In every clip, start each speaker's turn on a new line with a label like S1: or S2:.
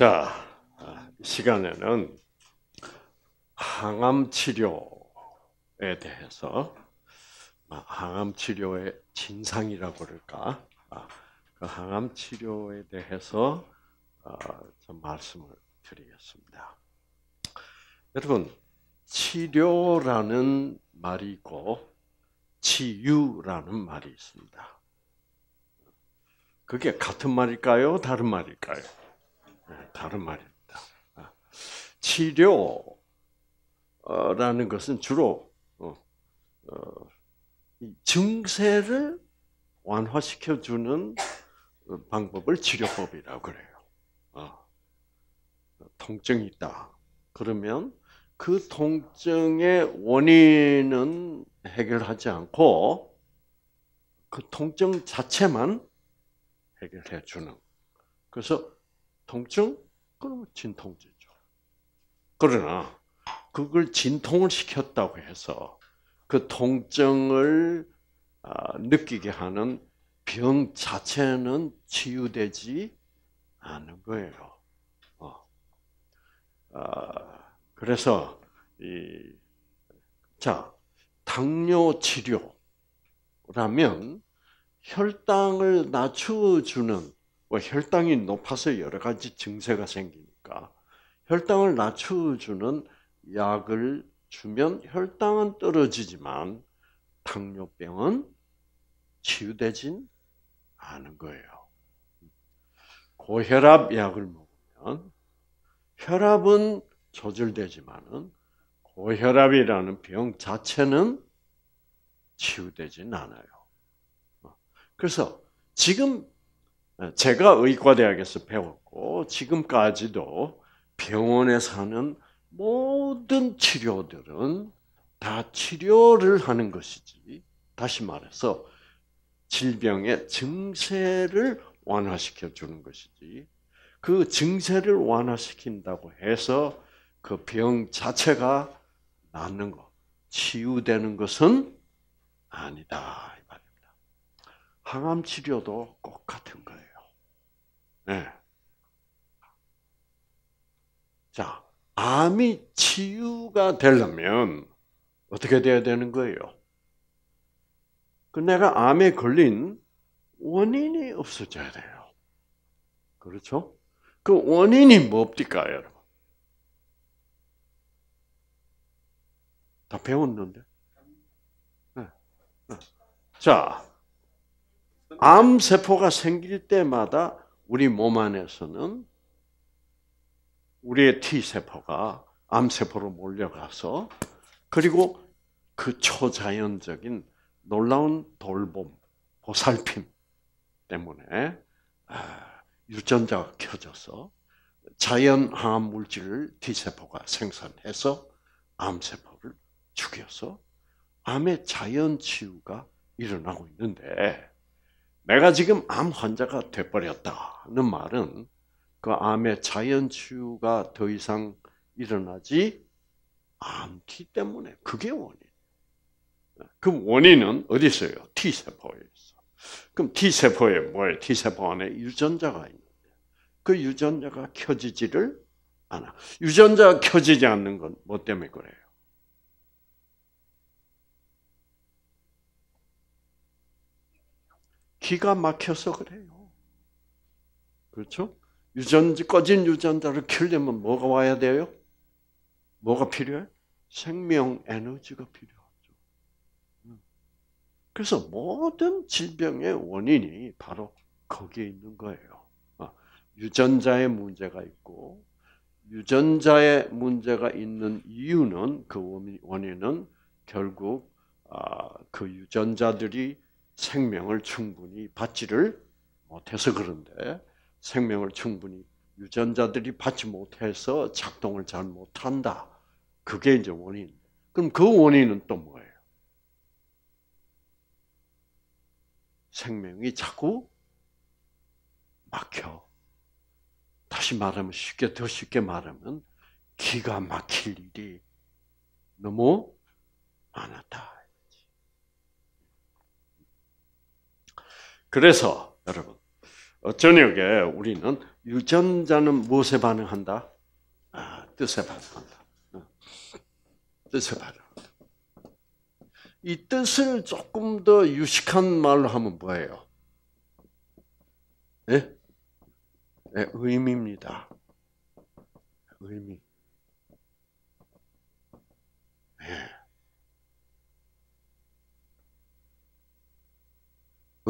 S1: 자, 아, 시간에는 항암 치료에 대해서 아, 항암 치료의 진상이라고 그럴까? 아, 그 항암 치료에 대해서 좀 말씀을 드리겠습니다. 여러분, 치료라는 말이 고 치유라는 말이 있습니다. 그게 같은 말일까요? 다른 말일까요? 아, 다른 말입니다. 아, 치료라는 것은 주로 어, 어, 증세를 완화시켜 주는 방법을 치료법이라고 그래요. 아, 통증이 있다. 그러면 그 통증의 원인은 해결하지 않고 그 통증 자체만 해결해 주는. 그래서 통증? 그러 진통제죠. 그러나 그걸 진통을 시켰다고 해서 그 통증을 아, 느끼게 하는 병 자체는 치유되지 않은 거예요. 어. 아, 그래서 이, 자 당뇨 치료라면 혈당을 낮춰주는 뭐 혈당이 높아서 여러 가지 증세가 생기니까 혈당을 낮춰주는 약을 주면 혈당은 떨어지지만 당뇨병은 치유되진 않은 거예요. 고혈압 약을 먹으면 혈압은 조절되지만은 고혈압이라는 병 자체는 치유되진 않아요. 그래서 지금 예, 제가 의과대학에서 배웠고 지금까지도 병원에 사는 모든 치료들은 다 치료를 하는 것이지 다시 말해서 질병의 증세를 완화시켜 주는 것이지 그 증세를 완화시킨다고 해서 그 병 자체가 낫는 것, 치유되는 것은 아니다 이 말입니다. 항암 치료도 똑같은 거예요. 네. 자, 암이 치유가 되려면 어떻게 돼야 되는 거예요? 그 내가 암에 걸린 원인이 없어져야 돼요. 그렇죠? 그 원인이 뭡니까, 뭐 여러분? 다 배웠는데. 네. 자, 암 세포가 생길 때마다 우리 몸 안에서는 우리의 T세포가 암세포로 몰려가서 그리고 그 초자연적인 놀라운 돌봄, 보살핌 때문에 아, 유전자가 켜져서 자연 화암 물질을 T세포가 생산해서 암세포를 죽여서 암의 자연 치유가 일어나고 있는데 내가 지금 암 환자가 돼버렸다는 말은 그 암의 자연 치유가 더 이상 일어나지 않기 때문에 그게 원인. 그 원인은 어디 있어요? T 세포에 있어. 그럼 T 세포에 뭐예요? T 세포 안에 유전자가 있는데 그 유전자가 켜지지를 않아. 유전자 켜지지 않는 건 뭐 때문에 그래요? 기가 막혀서 그래요. 그렇죠? 유전 꺼진 유전자를 키려면 뭐가 와야 돼요? 뭐가 필요해? 생명 에너지가 필요하죠. 음. 그래서 모든 질병의 원인이 바로 거기에 있는 거예요. 어, 유전자의 문제가 있고 유전자의 문제가 있는 이유는 그 원인은 결국 아, 그 유전자들이 생명을 충분히 받지를 못해서 그런데 생명을 충분히 유전자들이 받지 못해서 작동을 잘 못한다. 그게 이제 원인. 그럼 그 원인은 또 뭐예요? 생명이 자꾸 막혀. 다시 말하면 쉽게 더 쉽게 말하면 기가 막힐 일이 너무 많았다. 그래서 여러분 어, 저녁에 우리는 유전자는 무엇에 반응한다? 아, 뜻에 반응한다. 어, 뜻에 반응한다. 이 뜻을 조금 더 유식한 말로 하면 뭐예요? 예? 네? 네, 의미입니다. 의미. 예. 네.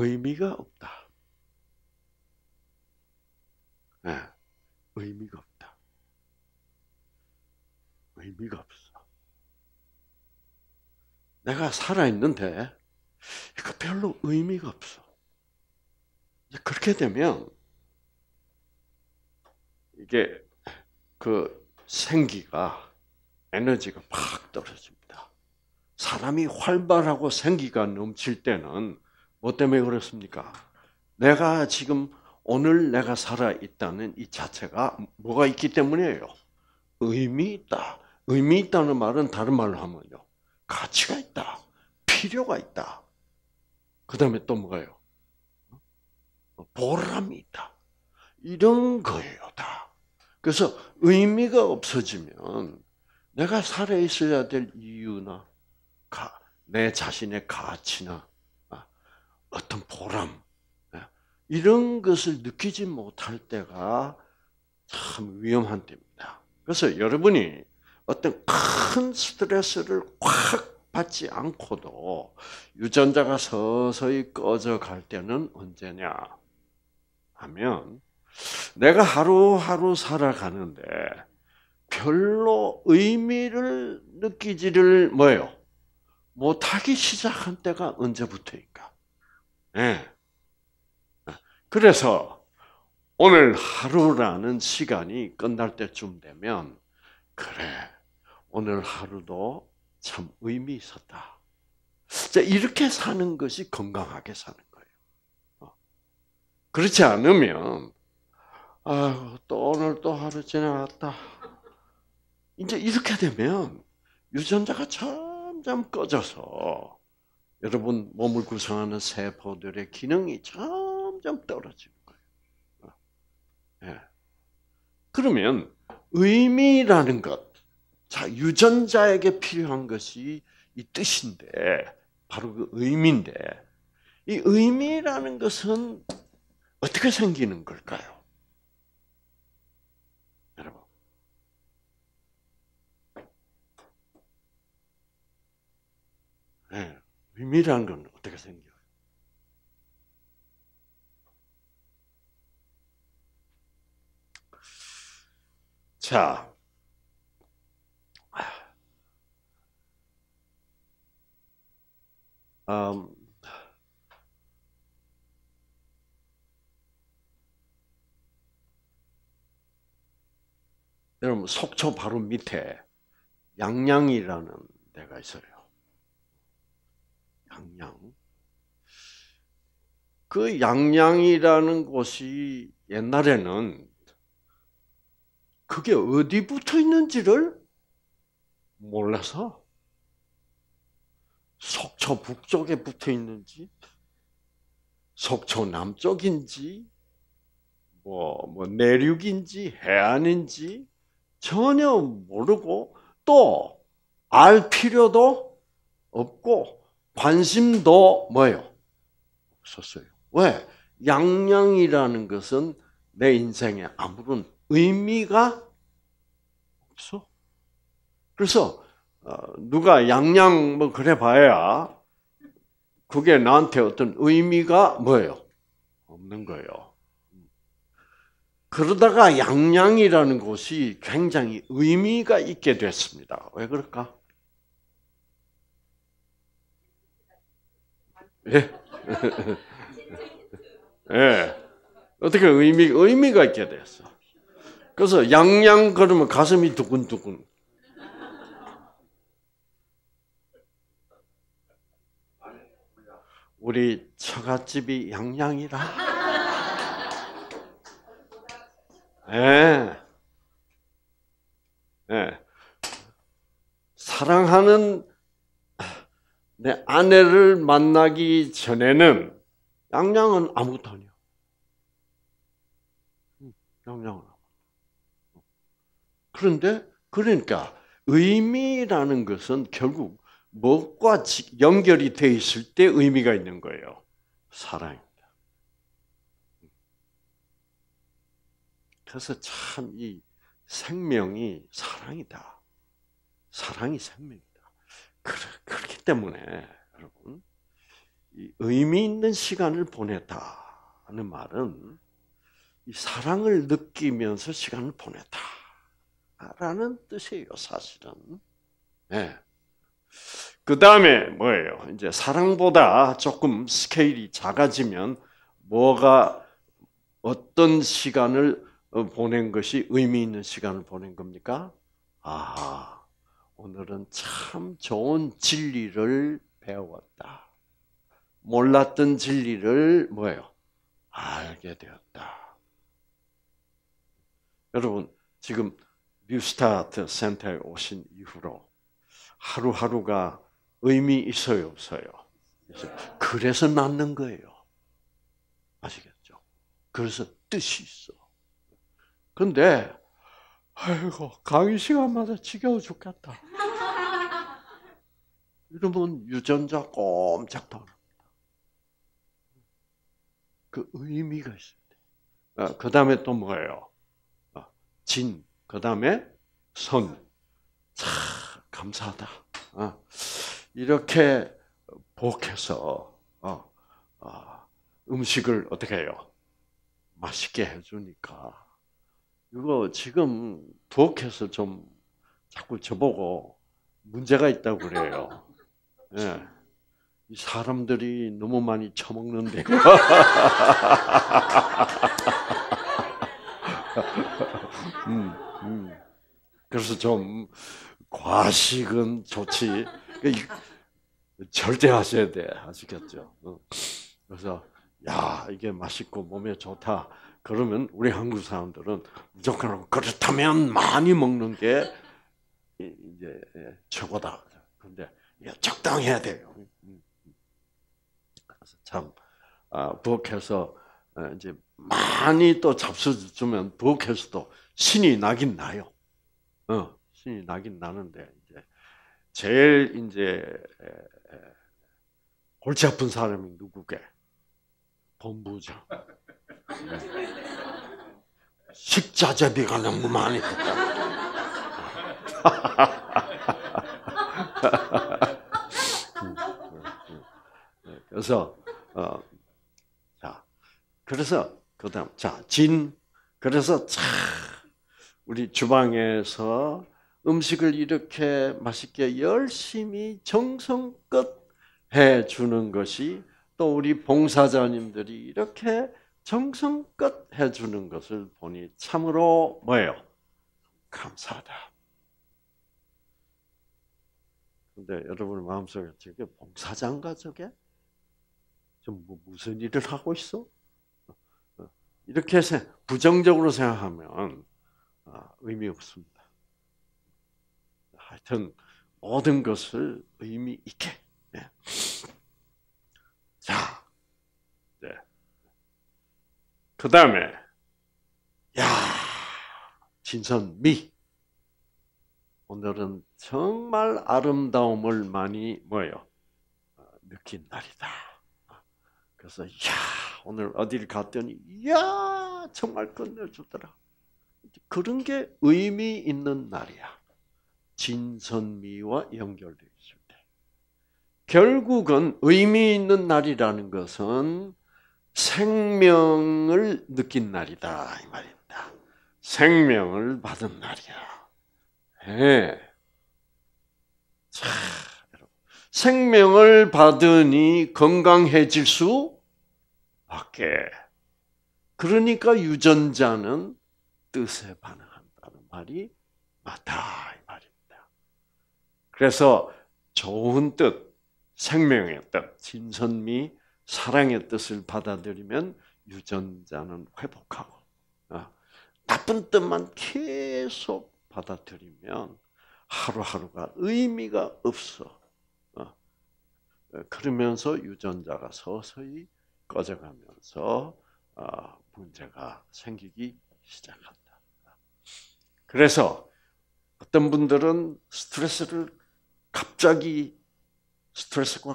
S1: 의미가 없다. 네, 의미가 없다. 의미가 없어. 내가 살아있는데, 그 별로 의미가 없어. 그렇게 되면, 이게, 그 생기가, 에너지가 막 떨어집니다. 사람이 활발하고 생기가 넘칠 때는 뭐 때문에 그렇습니까? 내가 지금 오늘 내가 살아 있다는 이 자체가 뭐가 있기 때문이에요. 의미 있다. 의미 있다는 말은 다른 말로 하면요. 가치가 있다. 필요가 있다. 그 다음에 또 뭐가요? 보람이 있다. 이런 거예요, 다. 그래서 의미가 없어지면 내가 살아있어야 될 이유나 가, 내 자신의 가치나 어떤 보람 예, 이런 것을 느끼지 못할 때가 참 위험한 때입니다. 그래서 여러분이 어떤 큰 스트레스를 확 받지 않고도 유전자가 서서히 꺼져갈 때는 언제냐 하면 내가 하루하루 살아가는데 별로 의미를 느끼지를 뭐요 못하기 시작한 때가 언제부터인가? 예. 아, 그래서 오늘 하루라는 시간이 끝날 때쯤 되면 그래 오늘 하루도 참 의미 있었다. 자 이렇게 사는 것이 건강하게 사는 거예요. 어. 그렇지 않으면 아또 오늘 또 하루 지나갔다. 이제 이렇게 되면 유전자가 점점 꺼져서 여러분 몸을 구성하는 세포들의 기능이 점점 떨어지는 거예요. 어. 예. 그러면 의미라는 것, 자 유전자에게 필요한 것이 이 뜻인데 바로 그 의미인데 이 의미라는 것은 어떻게 생기는 걸까요? 여러분. 예. 비밀이라는 건 어떻게 생겨요? 자, 음, 여러분 속초 바로 밑에 양양이라는 데가 있어요. 양양. 그 양양이라는 곳이 옛날에는 그게 어디 붙어 있는지를 몰라서 속초 북쪽에 붙어 있는지 속초 남쪽인지 뭐, 뭐 내륙인지 해안인지 전혀 모르고 또 알 필요도 없고 관심도 뭐예요? 없었어요. 왜? 양양이라는 것은 내 인생에 아무런 의미가 없어. 그래서 어, 누가 양양 뭐 그래 봐야 그게 나한테 어떤 의미가 뭐예요? 없는 거예요. 그러다가 양양이라는 곳이 굉장히 의미가 있게 됐습니다. 왜 그럴까? 예. 예. 어떻게 의미, 의미가 있게 됐어. 그래서 양양 걸으면 가슴이 두근두근. 우리 처갓집이 양양이라. 예. 예. 사랑하는 내 아내를 만나기 전에는 양양은 아무것도 아니야. 양양은 아무것도. 그런데 그러니까 의미라는 것은 결국 무과 연결이 돼 있을 때 의미가 있는 거예요. 사랑입니다. 그래서 참 이 생명이 사랑이다. 사랑이 생명이다. 그렇기 때문에 여러분 의미 있는 시간을 보냈다는 말은 사랑을 느끼면서 시간을 보냈다라는 뜻이에요. 사실은. 네. 그 다음에 뭐예요? 이제 사랑보다 조금 스케일이 작아지면 뭐가 어떤 시간을 어, 보낸 것이 의미 있는 시간을 보낸 겁니까? 아 오늘은 참 좋은 진리를 배웠다. 몰랐던 진리를 뭐예요? 알게 되었다. 여러분, 지금 뉴스타트 센터에 오신 이후로 하루하루가 의미 있어요, 없어요? 그래서 낳는 거예요. 아시겠죠? 그래서 뜻이 있어. 근데, 아이고, 강의 시간마다 지겨워 죽겠다. 이러면 유전자 꼼짝 다릅니다. 그 의미가 있어요. 어, 그 다음에 또 뭐예요? 어, 진. 그 다음에 선. 자, 감사하다. 어, 이렇게 복해서 음식을 어떻게 해요? 맛있게 해주니까. 이거 지금 부엌에서 좀 자꾸 저보고 문제가 있다고 그래요. 예. 사람들이 너무 많이 처먹는데. 음, 음. 그래서 좀 과식은 좋지. 절대 하셔야 돼. 아시겠죠? 어. 그래서 야 이게 맛있고 몸에 좋다. 그러면 우리 한국 사람들은 무조건 그렇다면 많이 먹는 게 이제 예, 최고다. 근데 예, 적당해야 돼요. 음, 음, 음. 그래서 참 아, 부엌에서 어, 이제 많이 또 잡수 주면 부엌에서도 신이 나긴 나요. 어, 신이 나긴 나는데 이제 제일 이제 골치 아픈 사람이 누구게? 본부장. 식자재비가 너무 많이 들다 그래서 어, 자 그래서 그다음 자진 그래서 참 우리 주방에서 음식을 이렇게 맛있게 열심히 정성껏 해 주는 것이 또 우리 봉사자님들이 이렇게 정성껏 해 주는 것을 보니 참으로 뭐예요? 감사하다. 근데 여러분 마음속에 저게 봉사자가 저게? 지금 뭐 무슨 일을 하고 있어? 어, 어. 이렇게 부정적으로 생각하면 아, 의미 없습니다. 하여튼 모든 것을 의미 있게. 네. 자, 네. 그 다음에 야 진선미 오늘은 정말 아름다움을 많이 뭐요 어, 느낀 날이다. 그래서 야 오늘 어디를 갔더니 야 정말 끝내주더라. 그런 게 의미 있는 날이야. 진선미와 연결되어 있을 때. 결국은 의미 있는 날이라는 것은 생명을 느낀 날이다 이 말입니다. 생명을 받은 날이야. 예. 네. 생명을 받으니 건강해질 수 밖에. 그러니까 유전자는 뜻에 반응한다는 말이 맞다. 이 말입니다. 그래서 좋은 뜻, 생명의 뜻, 진선미, 사랑의 뜻을 받아들이면 유전자는 회복하고, 어, 나쁜 뜻만 계속 받아들이면 하루하루가 의미가 없어. 어, 그러면서 유전자가 서서히 꺼져가면서 아, 문제가 생기기 시작한다. 그래서 어떤 분들은 스트레스를 갑자기 스트레스가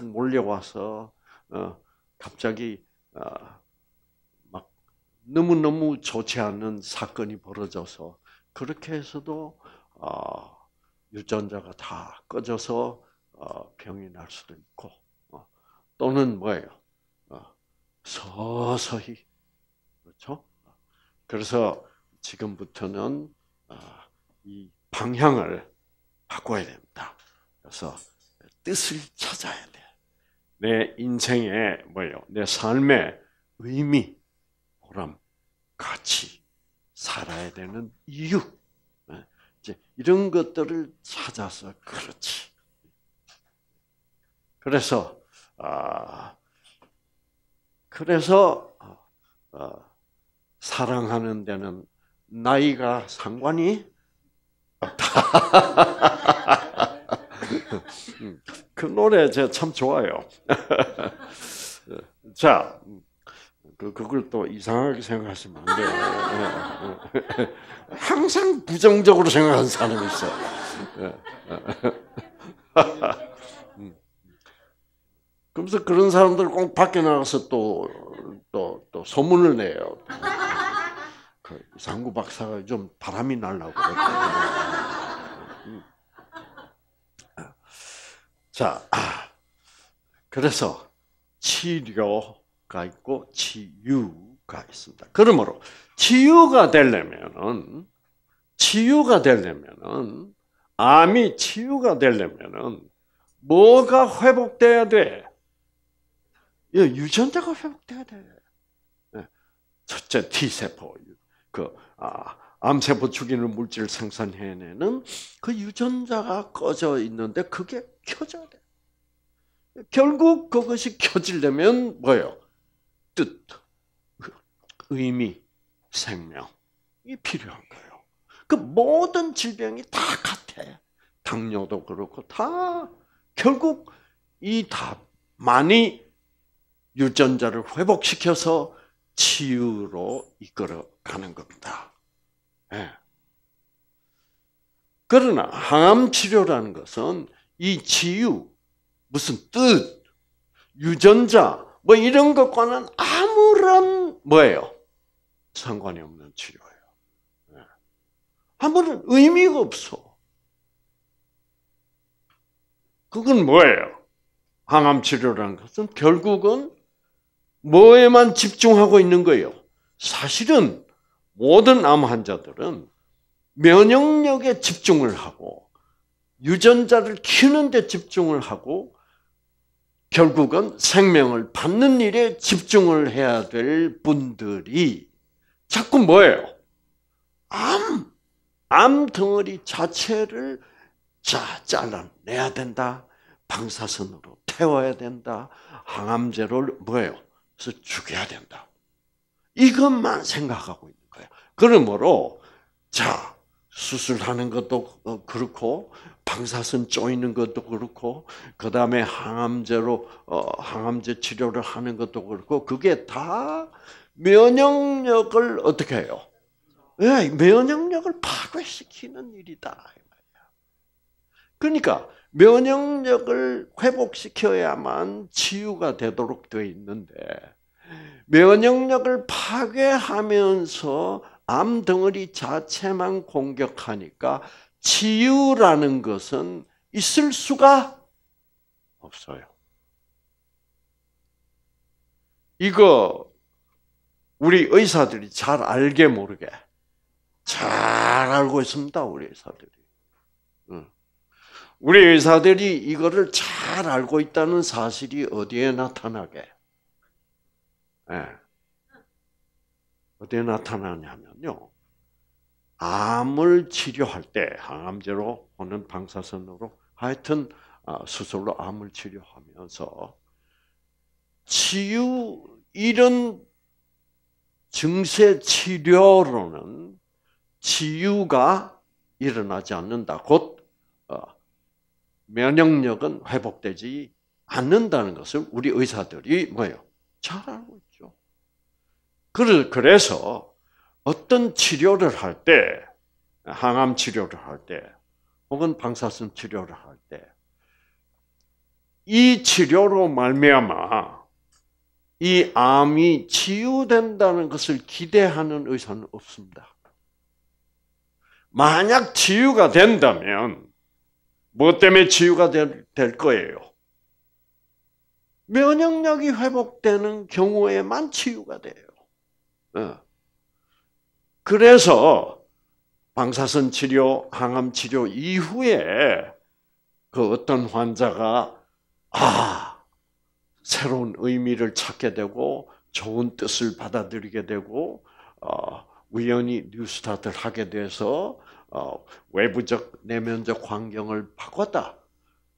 S1: 콱 몰려와서 어, 갑자기 아, 막 너무너무 좋지 않은 사건이 벌어져서 그렇게 해서도 아, 유전자가 다 꺼져서 어, 병이 날 수도 있고 어, 또는 뭐예요? 어, 서서히 그렇죠? 그래서 지금부터는 이 방향을 바꿔야 됩니다. 그래서 뜻을 찾아야 돼. 내 인생의 뭐예요? 내 삶의 의미, 보람, 가치, 살아야 되는 이유 네. 이제 이런 것들을 찾아서 그렇지. 그래서 아 그래서 아, 사랑하는 데는 나이가 상관이 없다. 음, 그 노래 제가 참 좋아요. 자, 그, 그걸 또 이상하게 생각하시면 안 돼요. 예, 예. 항상 부정적으로 생각하는 사람이 있어요. 예. 그러면서 그런 사람들 꼭 밖에 나가서 또, 또, 또 소문을 내요. 그상구 박사가 좀 바람이 날라고 자, 그래서 치료가 있고 치유가 있습니다. 그러므로 치유가 되려면은 치유가 되려면은 암이 치유가 되려면은 뭐가 회복돼야 돼? 예, 유전자가 회복돼야 돼. 예, 첫째 T세포, 그 아, 암세포 죽이는 물질 생산해내는 그 유전자가 꺼져 있는데 그게 켜져야 돼. 결국 그것이 켜지려면 뭐예요? 뜻, 의미, 생명이 필요한 거예요. 그 모든 질병이 다 같아. 당뇨도 그렇고 다 결국 이 답만이 유전자를 회복시켜서 치유로 이끌어가는 겁니다. 네. 그러나 항암 치료라는 것은 이 치유, 무슨 뜻, 유전자 뭐 이런 것과는 아무런 뭐예요? 상관이 없는 치료예요. 예. 아무런 의미가 없어. 그건 뭐예요? 항암 치료라는 것은 결국은 뭐에만 집중하고 있는 거예요? 사실은 모든 암 환자들은 면역력에 집중을 하고 유전자를 키우는 데 집중을 하고 결국은 생명을 받는 일에 집중을 해야 될 분들이 자꾸 뭐예요? 암, 암 덩어리 자체를 자, 잘라내야 된다. 방사선으로 태워야 된다. 항암제를 뭐예요? 그래서 죽여야 된다. 이것만 생각하고 있는 거야. 그러므로 자 수술하는 것도 어, 그렇고 방사선 쪼이는 것도 그렇고 그 다음에 항암제로 어, 항암제 치료를 하는 것도 그렇고 그게 다 면역력을 어떻게 해요? 네, 면역력을 파괴시키는 일이다. 그러니까 면역력을 회복시켜야만 치유가 되도록 되어 있는데 면역력을 파괴하면서 암 덩어리 자체만 공격하니까 치유라는 것은 있을 수가 없어요. 이거 우리 의사들이 잘 알게 모르게 잘 알고 있습니다. 우리 의사들이. 응. 우리 의사들이 이거를 잘 알고 있다는 사실이 어디에 나타나게? 네. 어디에 나타나냐면요. 암을 치료할 때, 항암제로 혹은 방사선으로 하여튼 아, 수술로 암을 치료하면서 치유 이런 증세 치료로는 치유가 일어나지 않는다. 곧 어, 면역력은 회복되지 않는다는 것을 우리 의사들이 뭐예요? 잘 알고 있죠. 그래서 어떤 치료를 할 때, 항암 치료를 할 때, 혹은 방사선 치료를 할 때, 이 치료로 말미암아 이 암이 치유된다는 것을 기대하는 의사는 없습니다. 만약 치유가 된다면 뭐 때문에 치유가 될, 될 거예요? 면역력이 회복되는 경우에만 치유가 돼요. 어. 그래서 방사선 치료, 항암 치료 이후에 그 어떤 환자가 아 새로운 의미를 찾게 되고 좋은 뜻을 받아들이게 되고 어, 우연히 뉴스타트를 하게 돼서 어, 외부적 내면적 환경을 바꿨다.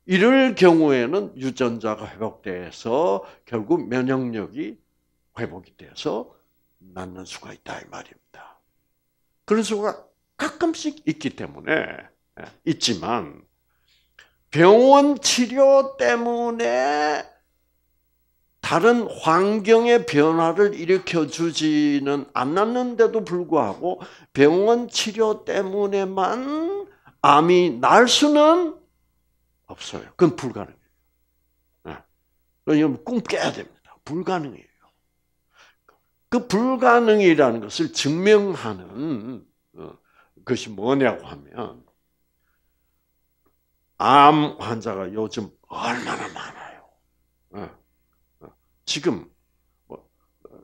S1: 이럴 경우에는 유전자가 회복돼서 결국 면역력이 회복이 돼서 낫는 수가 있다 이 말입니다. 그런 수가 가끔씩 있기 때문에 예, 있지만 병원 치료 때문에 다른 환경의 변화를 일으켜 주지는 않았는데도 불구하고 병원 치료 때문에만 암이 날 수는 없어요. 그건 불가능해요. 네. 러분꿈 깨야 됩니다. 불가능해요. 그 불가능이라는 것을 증명하는 어, 것이 뭐냐고 하면 암 환자가 요즘 얼마나 많아. 지금 뭐, 어,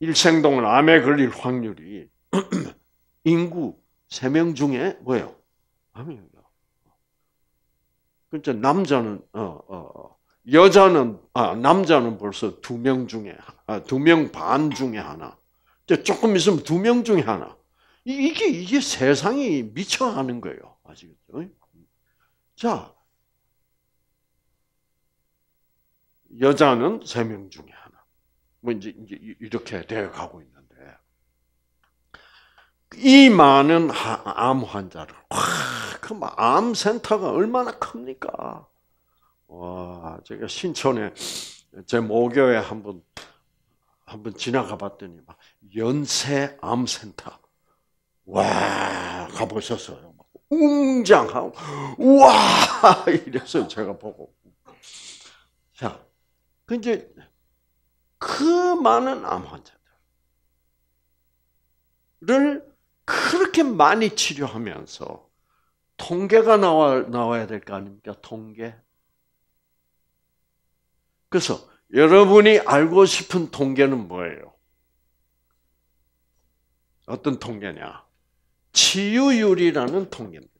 S1: 일생동안 암에 걸릴 확률이 인구 3명 중에 뭐예요? 암입니다. 그러니까 남자는 어, 어, 어, 여자는 아, 남자는 벌써 2명 중에 아, 2명 반 중에 하나. 조금 있으면 2명 중에 하나. 이게 이게 세상이 미쳐 하는 거예요. 아시겠죠? 자, 여자는 세 명 중에 하나. 뭐 이제, 이렇게 되어 가고 있는데 이 많은 하, 암 환자를 와그암 센터가 얼마나 큽니까? 와 제가 신촌에 제 모교에 한번 한번 지나가 봤더니 막 연세 암 센터 와 가보셨어요? 웅장하고 우와 이래서 제가 보고 자그 이제 그 많은 암 환자들을 그렇게 많이 치료하면서 통계가 나와 나와야 될 거 아닙니까? 통계. 그래서 여러분이 알고 싶은 통계는 뭐예요? 어떤 통계냐? 치유율이라는 통계입니다.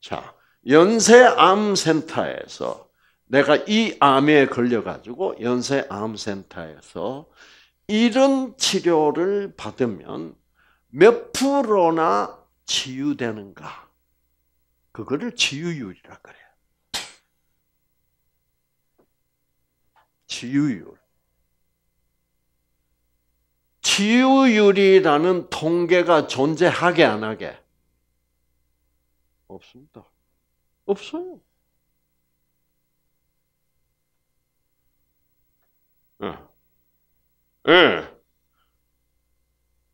S1: 자, 연세암센터에서 내가 이 암에 걸려가지고 연세암센터에서 이런 치료를 받으면 몇 프로나 치유되는가? 그거를 치유율이라 그래요. 치유율. 치유율이라는 통계가 존재하게 안 하게? 없습니다. 없어요. 예. 예.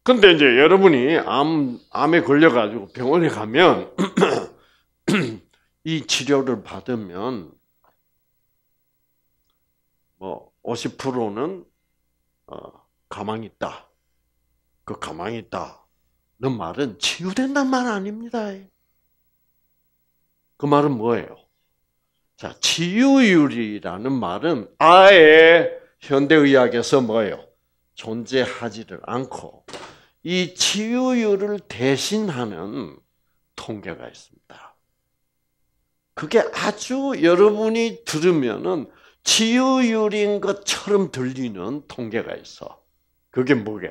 S1: 근데 이제 여러분이 암, 암에 걸려가지고 병원에 가면 이 치료를 받으면 뭐 50%는 어, 가망 있다. 그 가망 있다는 말은 치유된단 말 아닙니다. 그 말은 뭐예요? 자, 치유율이라는 말은 아예 현대의학에서 뭐예요? 존재하지를 않고 이 치유율을 대신하는 통계가 있습니다. 그게 아주 여러분이 들으면은 치유율인 것처럼 들리는 통계가 있어. 그게 뭐게?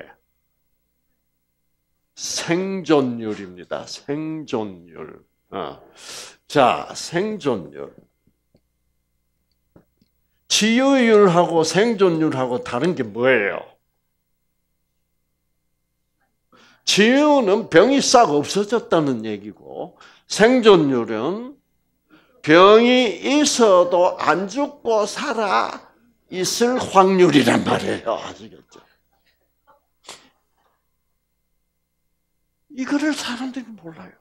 S1: 생존율입니다. 생존율. 어. 자, 생존율. 치유율하고 생존율하고 다른 게 뭐예요? 치유는 병이 싹 없어졌다는 얘기고 생존율은 병이 있어도 안 죽고 살아 있을 확률이란 말이에요. 아시겠죠? 이거를 사람들이 몰라요.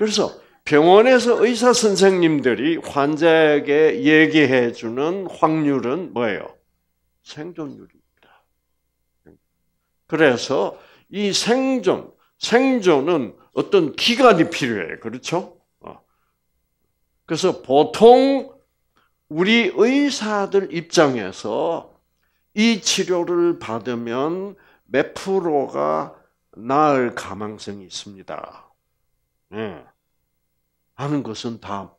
S1: 그래서 병원에서 의사 선생님들이 환자에게 얘기해 주는 확률은 뭐예요? 생존율입니다. 그래서 이 생존, 생존은 어떤 기간이 필요해요. 그렇죠? 어. 그래서 보통 우리 의사들 입장에서 이 치료를 받으면 몇 프로가 나을 가능성이 있습니다. 예. 하는 것은 다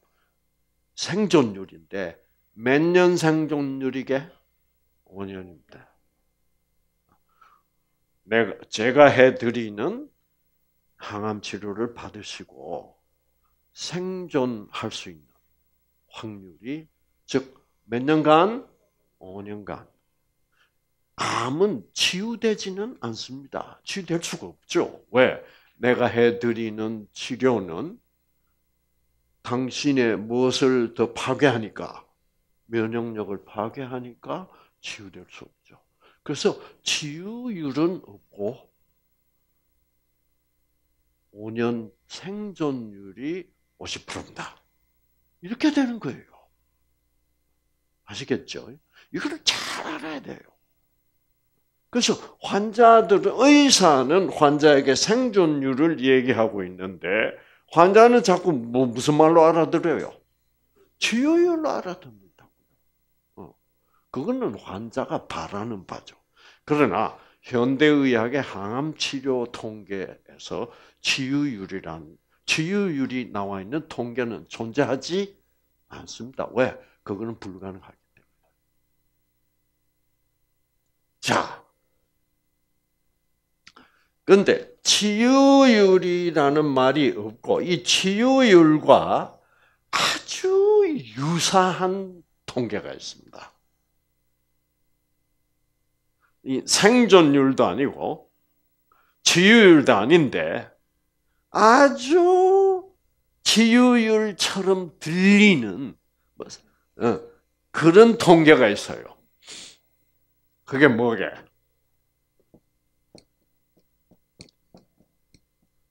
S1: 생존율인데 몇 년 생존율이게? 5년입니다. 내가 제가 해드리는 항암 치료를 받으시고 생존할 수 있는 확률이 즉 몇 년간 5년간 암은 치유되지는 않습니다. 치유될 수가 없죠. 왜? 내가 해드리는 치료는 당신의 무엇을 더 파괴하니까 면역력을 파괴하니까 치유될 수 없죠. 그래서 치유율은 없고 5년 생존율이 50%입니다. 이렇게 되는 거예요. 아시겠죠? 이거를 잘 알아야 돼요. 그래서 환자들은 의사는 환자에게 생존율을 얘기하고 있는데 환자는 자꾸 뭐 무슨 말로 알아들어요? 치유율로 알아듣는다고 어. 그거는 환자가 바라는 바죠. 그러나 현대의학의 항암 치료 통계에서 치유율이란 치유율이 나와 있는 통계는 존재하지 않습니다. 왜? 그거는 불가능하기 때문에. 자, 근데 치유율이라는 말이 없고 이 치유율과 아주 유사한 통계가 있습니다. 이 생존율도 아니고 치유율도 아닌데 아주 치유율처럼 들리는 뭐, 어, 그런 통계가 있어요. 그게 뭐게?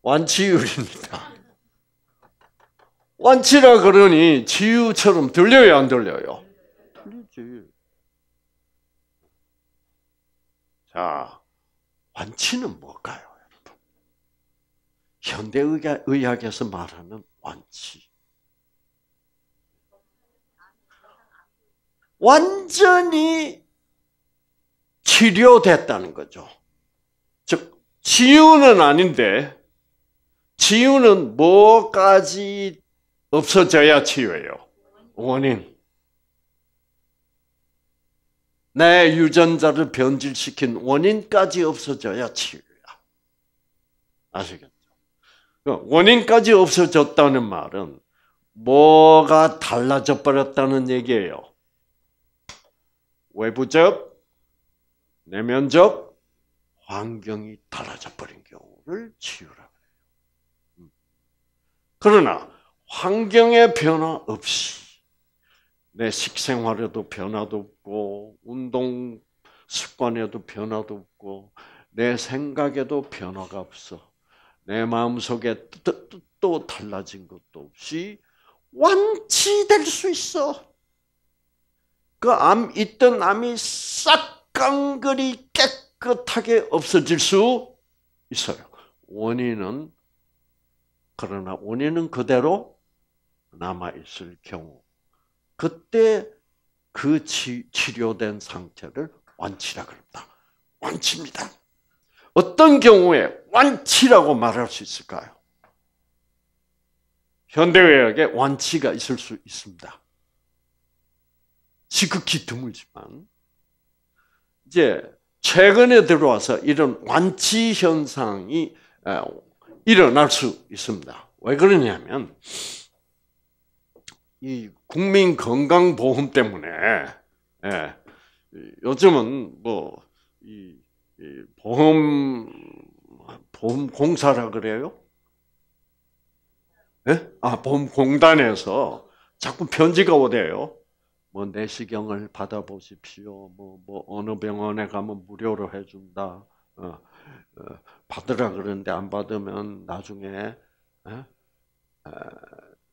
S1: 완치율입니다. 완치라 그러니 치유처럼 들려요, 안 들려요? 들리지. 자, 완치는 뭘까요, 여러분? 현대의학에서 말하는 완치. 완전히 치료됐다는 거죠. 즉, 치유는 아닌데, 치유는 뭐까지 없어져야 치유예요? 원인. 내 유전자를 변질시킨 원인까지 없어져야 치유야. 아시겠죠? 그 원인까지 없어졌다는 말은 뭐가 달라져 버렸다는 얘기예요. 외부적, 내면적, 환경이 달라져 버린 경우를 치유라. 그러나 환경의 변화 없이 내 식생활에도 변화도 없고 운동 습관에도 변화도 없고 내 생각에도 변화가 없어 내 마음속에 뜻 또, 또 달라진 것도 없이 완치될 수 있어 그 암 있던 암이 싹 깡그리 깨끗하게 없어질 수 있어요 원인은 그러나 원인은 그대로 남아 있을 경우 그때 그 치, 치료된 상태를 완치라 그럽니다. 완치입니다. 어떤 경우에 완치라고 말할 수 있을까요? 현대의학에 완치가 있을 수 있습니다. 지극히 드물지만 이제 최근에 들어와서 이런 완치 현상이 일어날 수 있습니다. 왜 그러냐면 이 국민 건강 보험 때문에 예, 요즘은 뭐 이, 이 보험 보험 공사라 그래요? 예? 아 보험 공단에서 자꾸 편지가 오대요. 뭐 내시경을 받아보십시오. 뭐, 뭐 어느 병원에 가면 무료로 해준다. 어, 어, 받으라 그러는데 안 받으면 나중에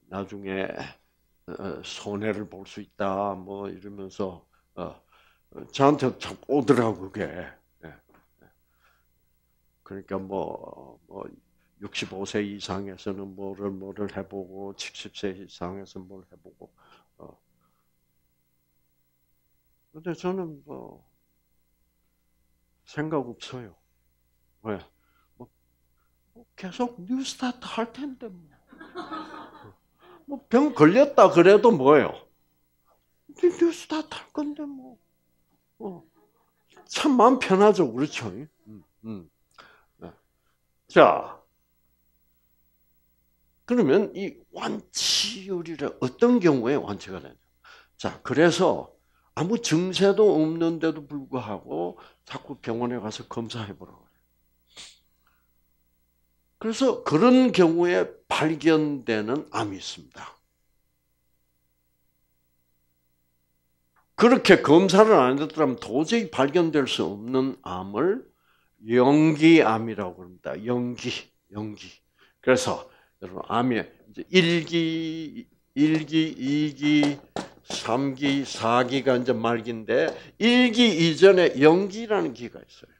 S1: 나중에 어, 손해를 볼 수 있다 뭐 이러면서 어, 저한테 참 오더라고 그게 예, 예. 그러니까 뭐, 뭐 65세 이상에서는 뭐를 뭐를 해보고 70세 이상에서 뭘 해보고 어. 근데 저는 뭐 생각 없어요 왜? 계속 뉴스타트 할 텐데 뭐. 뭐. 병 걸렸다 그래도 뭐예요? 뉴스타트 할 건데 뭐. 어. 마음 편하죠, 그렇죠? 음, 음. 네. 자, 그러면 이 완치율이라 어떤 경우에 완치가 되냐? 자, 그래서 아무 증세도 없는데도 불구하고 자꾸 병원에 가서 검사해 보라고. 그래서 그런 경우에 발견되는 암이 있습니다. 그렇게 검사를 안 했더라면 도저히 발견될 수 없는 암을 연기암이라고 그니다 연기, 연기. 그래서 여러분 암이 이제 1기, 1기, 2기, 3기, 4기가 이제 말기인데 1기 이전에 연기라는 기가 있어요.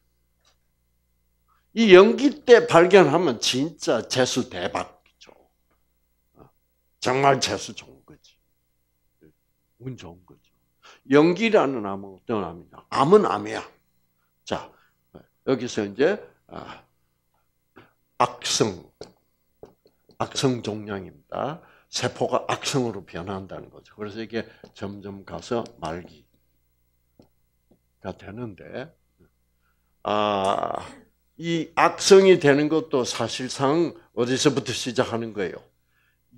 S1: 이 연기 때 발견하면 진짜 재수 대박이죠. 정말 재수 좋은 거지. 운 좋은 거죠. 연기라는 암은 어떤 암이냐? 암은 암이야. 자, 여기서 이제 아, 악성, 악성 종양입니다. 세포가 악성으로 변한다는 거죠. 그래서 이게 점점 가서 말기가 되는데, 아, 이 악성이 되는 것도 사실상 어디서부터 시작하는 거예요?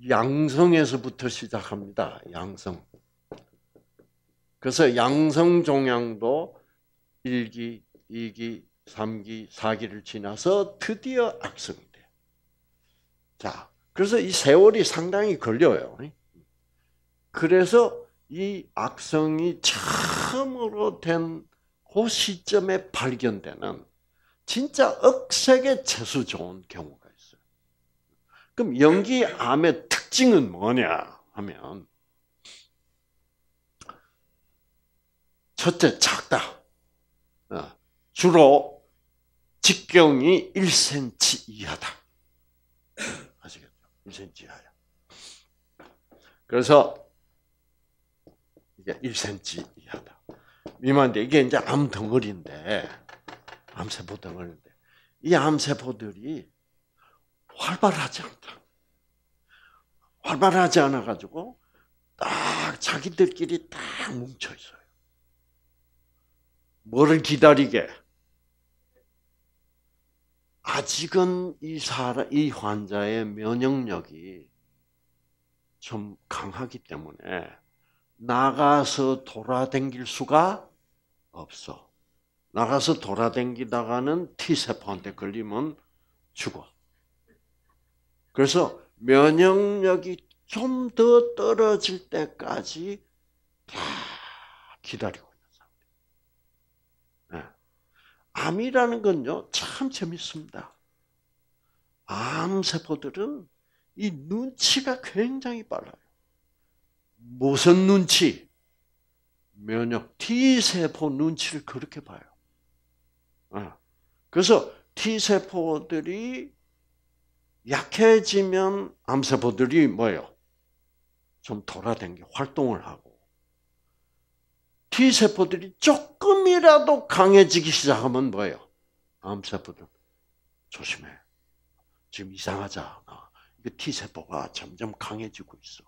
S1: 양성에서부터 시작합니다. 양성. 그래서 양성 종양도 1기, 2기, 3기, 4기를 지나서 드디어 악성이 돼요. 자, 그래서 이 세월이 상당히 걸려요. 그래서 이 악성이 처음으로 된그 시점에 발견되는 진짜 억세게 채수 좋은 경우가 있어요. 그럼 연기암의 특징은 뭐냐 하면 첫째 작다. 어, 주로 직경이 1cm 이하다. 아시겠죠? 1cm 이하야. 그래서 이게 1cm 이하다. 미만데 이게 이제 암 덩어리인데 암세포 당하는데 이 암세포들이 활발하지 않다. 활발하지 않아 가지고 딱 자기들끼리 딱 뭉쳐 있어요. 뭐를 기다리게? 아직은 이 사람, 이 환자의 면역력이 좀 강하기 때문에 나가서 돌아댕길 수가 없어. 나가서 돌아댕기다가는 t 세포한테 걸리면 죽어. 그래서 면역력이 좀 더 떨어질 때까지 다 기다리고 있는 사람. 네. 암이라는 건요, 참 재밌습니다. 암세포들은 이 눈치가 굉장히 빨라요. 무슨 눈치? 면역 T세포 눈치를 그렇게 봐요. 그래서 T세포들이 약해지면 암세포들이 뭐예요? 좀 돌아댕기 활동을 하고 T세포들이 조금이라도 강해지기 시작하면 뭐예요? 암세포들 조심해. 지금 이상하지 아 이게 T세포가 점점 강해지고 있어.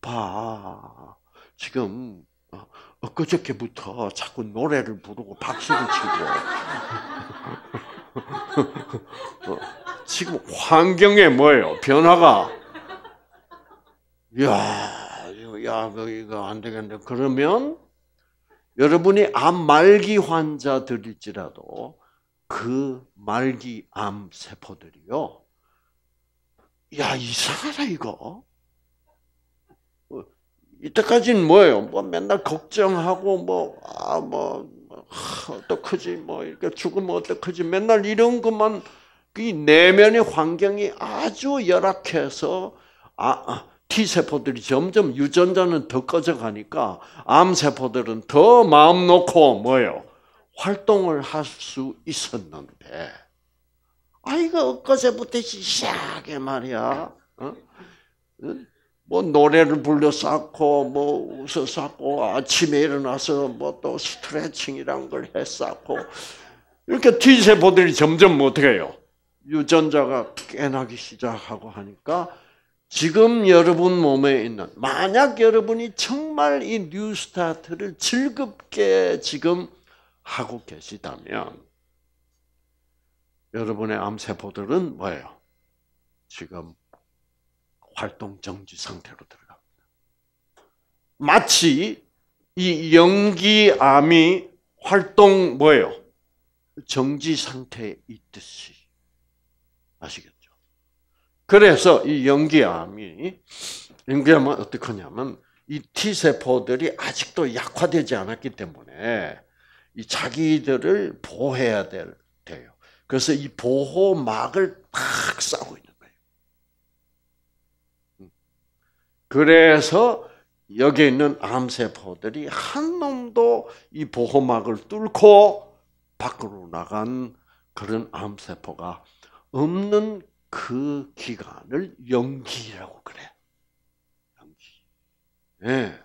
S1: 봐. 지금 어, 엊그저께부터 자꾸 노래를 부르고 박수를 치고 어, 지금 환경에 뭐예요? 변화가 야, 야, 이거 안 되겠네. 그러면 여러분이 암 말기 환자들일지라도 그 말기 암 세포들이요. 야, 이상하다, 이거. 이때까지는 뭐예요? 뭐 맨날 걱정하고 뭐, 아, 뭐, 하, 어떡하지? 뭐, 이렇게 죽으면 어떡하지? 맨날 이런 것만, 그 이 내면의 환경이 아주 열악해서, 아, 아 T세포들이 점점 유전자는 더 꺼져가니까 암세포들은 더 마음 놓고 뭐예요? 활동을 할 수 있었는데, 아이가 엊그제부터 시작해 말이야. 어? 뭐 노래를 불러 쌓고 뭐 웃어 쌓고 아침에 일어나서 뭐 또 스트레칭이란 걸해 쌓고 이렇게 T세포들이 점점 어떻게 해요? 유전자가 깨나기 시작하고 하니까 지금 여러분 몸에 있는 만약 여러분이 정말 이 뉴스타트를 즐겁게 지금 하고 계시다면 여러분의 암세포들은 뭐예요? 지금 활동 정지 상태로 들어갑니다. 마치 이 연기암이 활동 뭐예요? 정지 상태에 있듯이 아시겠죠? 그래서 이 연기암이 연기암은 어떻게 냐면이 T 세포들이 아직도 약화되지 않았기 때문에 이 자기들을 보호해야 돼요. 그래서 이 보호막을 탁 쌓고 있는 그래서 여기 있는 암세포들이 한 놈도 이 보호막을 뚫고 밖으로 나간 그런 암세포가 없는 그 기간을 연기라고 그래. 연기. 예.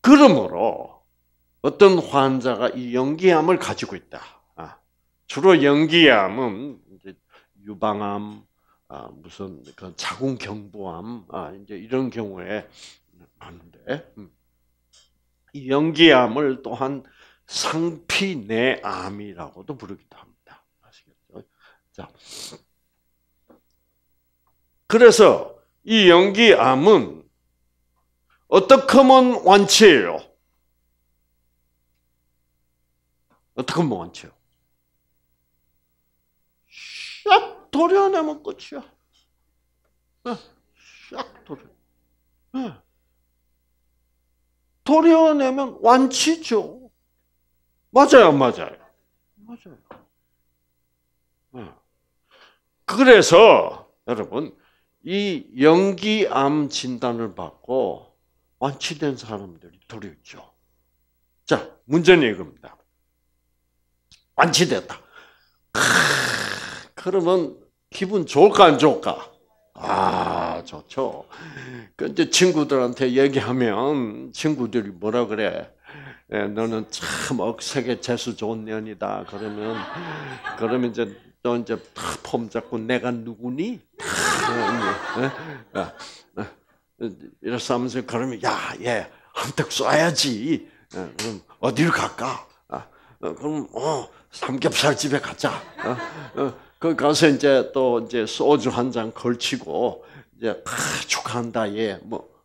S1: 그러므로 어떤 환자가 이 연기암을 가지고 있다. 아, 주로 연기암은 유방암, 아, 무슨 그 자궁 경부암 아, 이제 이런 경우에 많은데 음. 이 연기암을 또한 상피내암이라고도 부르기도 합니다. 아시겠죠? 자, 그래서 이 연기암은 어떻게 하면 완치예요? 어떻게 하면 완치요? 도려내면 끝이야. 싹 도려. 도려내면 완치죠. 맞아요, 맞아요. 맞아요. 네. 그래서 여러분 이 연기암 진단을 받고 완치된 사람들이 도리죠. 자, 문제는 이겁니다. 완치됐다. 크, 그러면 기분 좋을까 안 좋을까? 아, 좋죠. 근데 그 친구들한테 얘기하면 친구들이 뭐라 그래? 예, 너는 참 억세게 재수 좋은 년이다. 그러면 그러면 이제 너 이제 다 폼 잡고 내가 누구니? 예? 아, 아, 이래서 하면서 그러면 야 얘 한턱 쏴야지. 예, 그럼 어디를 갈까? 아, 어, 그럼 어 삼겹살 집에 가자. 어, 어, 그 가서 이제 또 이제 소주 한 잔 걸치고 이제 다 아, 축하한다 얘뭐 예,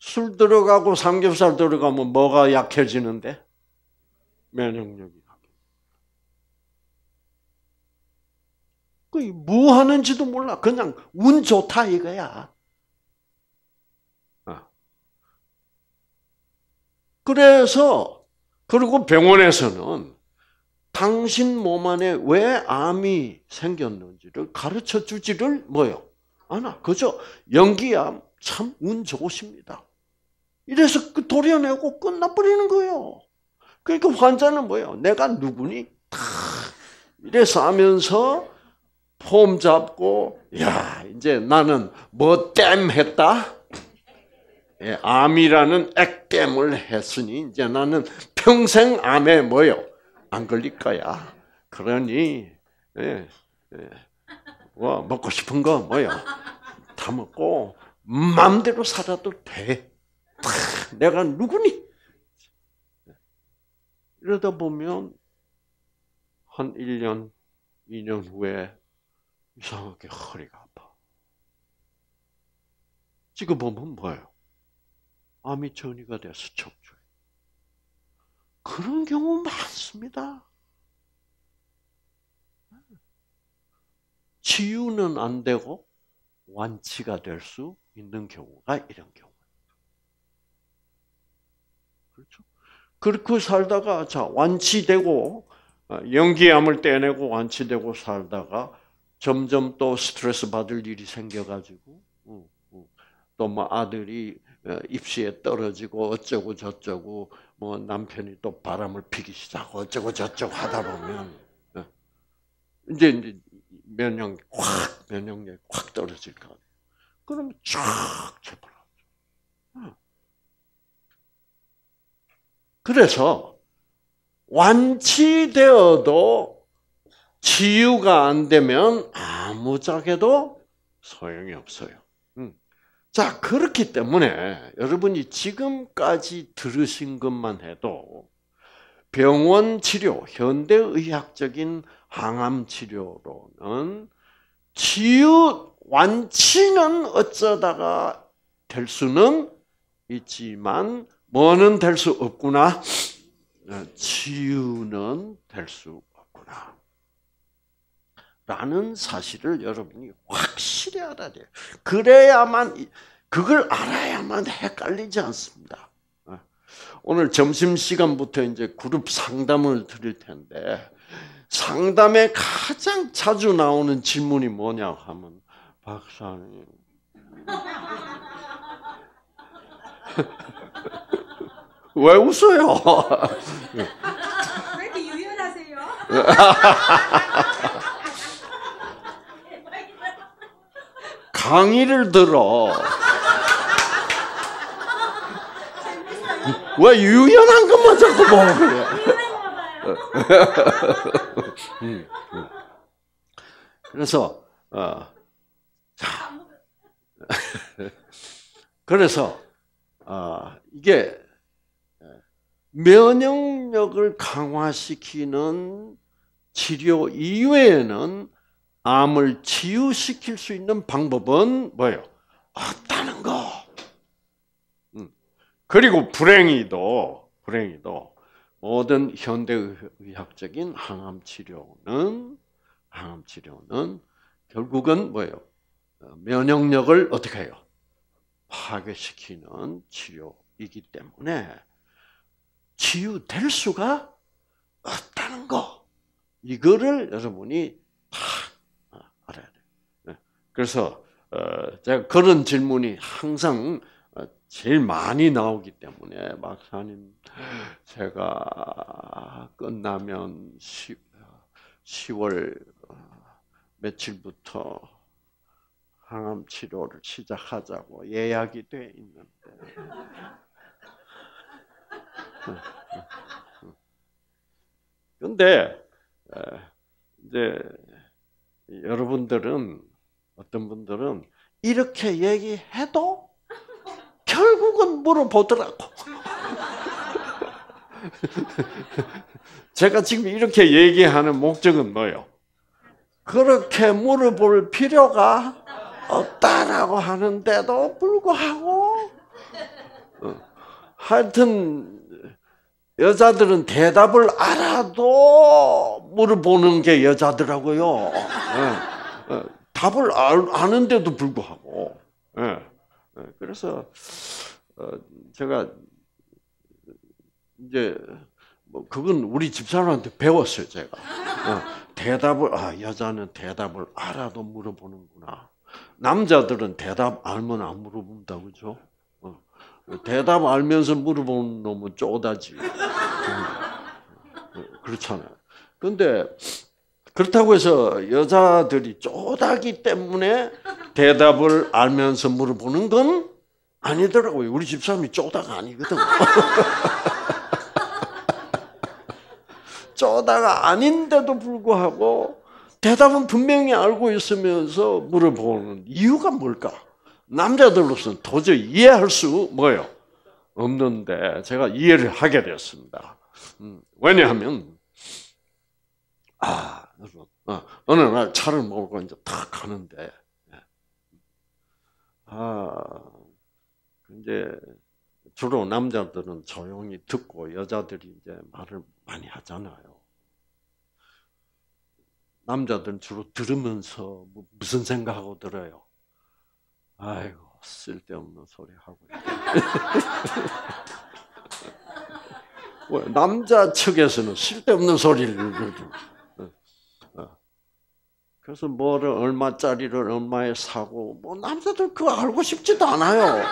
S1: 술 들어가고 삼겹살 들어가면 뭐가 약해지는데 면역력이 그뭐 하는지도 몰라. 그냥 운 좋다 이거야. 아. 그래서 그리고 병원에서는 당신 몸 안에 왜 암이 생겼는지를 가르쳐 주지를 뭐요? 않아. 그죠? 연기암 참 운 좋으십니다. 이래서 그 도려내고 끝나버리는 거예요. 그러니까 환자는 뭐예요? 내가 누구니? 이래서 하면서 폼 잡고 야 이제 나는 뭐 땜 했다? 예, 암이라는 액땜을 했으니 이제 나는 평생 암에 뭐요? 안 걸릴 거야. 그러니 예, 예. 뭐 먹고 싶은 거 뭐야 다 먹고 마음대로 살아도 돼. 내가 누구니? 이러다 보면 한 1년, 2년 후에 이상하게 허리가 아파. 지금 보면 뭐예요? 암이 전이가 돼서 척추 그런 경우 많습니다. 치유는 안 되고 완치가 될 수 있는 경우가 이런 경우 그렇죠? 그렇게 살다가 자 완치되고 어, 연기암을 떼내고 완치되고 살다가 점점 또 스트레스 받을 일이 생겨가지고 어, 어, 또뭐 아들이 어, 입시에 떨어지고 어쩌고 저쩌고 뭐 남편이 또 바람을 피기 시작하고 어쩌고 저쩌고 하다 보면 어, 이제 이제 면역 확 면역력이 확 떨어질 거 아니에요. 그럼 쫙 쳐버려. 어. 그래서 완치되어도 치유가 안 되면 아무짝에도 소용이 없어요. 자, 그렇기 때문에 여러분이 지금까지 들으신 것만 해도 병원 치료, 현대의학적인 항암 치료로는 치유, 완치는 어쩌다가 될 수는 있지만 뭐는 될 수 없구나. 어, 치유는 될 수 없구나. 라는 사실을 여러분이 확실히 알아야 돼요. 그래야만, 그걸 알아야만 헷갈리지 않습니다. 어. 오늘 점심시간부터 이제 그룹 상담을 드릴 텐데, 상담에 가장 자주 나오는 질문이 뭐냐 하면, 박사님. 왜 웃어요? 왜 이렇게 유연하세요? 강의를 들어. 왜 유연한 것만 자꾸 보는 거야? 그래서 어, 자, 그래서 어, 이게 면역력을 강화시키는 치료 이외에는 암을 치유시킬 수 있는 방법은 뭐예요? 없다는 거. 음. 그리고 불행히도 불행히도 모든 현대의학적인 항암 치료는 항암 치료는 결국은 뭐예요? 어, 면역력을 어떻게 해요? 파괴시키는 치료이기 때문에 치유될 수가 없다는 거. 이거를 여러분이 다 알아야 돼 예. 그래서 어, 제가 그런 질문이 항상 어, 제일 많이 나오기 때문에 박사님 제가 끝나면 10, 10월 어, 며칠부터 항암 치료를 시작하자고 예약이 돼 있는데 예. 예. 근데 이제 여러분들은 어떤 분들은 이렇게 얘기해도 결국은 물어보더라고. 제가 지금 이렇게 얘기하는 목적은 뭐예요? 그렇게 물어볼 필요가 없다라고 하는데도 불구하고 어, 하여튼 여자들은 대답을 알아도 물어보는 게 여자더라고요. 예, 예. 답을 아는데도 불구하고. 예, 예. 그래서 어, 제가 이제 뭐 그건 우리 집사람한테 배웠어요. 제가 예. 대답을 아 여자는 대답을 알아도 물어보는구나. 남자들은 대답 알면 안 물어본다 그죠? 어. 대답 알면서 물어보는 놈은 쪼다지. 그렇잖아요. 그런데 그렇다고 해서 여자들이 쪼다기 때문에 대답을 알면서 물어보는 건 아니더라고요. 우리 집사람이 쪼다가 아니거든. 쪼다가 아닌데도 불구하고 대답은 분명히 알고 있으면서 물어보는 이유가 뭘까? 남자들로서는 도저히 이해할 수 뭐예요? 없는데 제가 이해를 하게 되었습니다. 음, 왜냐하면 아, 어, 어느 날 차를 몰고 이제 탁 가는데, 예. 아, 이제 주로 남자들은 조용히 듣고 여자들이 이제 말을 많이 하잖아요. 남자들은 주로 들으면서 뭐 무슨 생각하고 들어요? 아이고, 쓸데없는 소리 하고. 있다. 남자 측에서는 쓸데없는 소리를 그래서 뭐를 얼마짜리를 얼마에 사고 뭐 남자들 그거 알고 싶지도 않아요.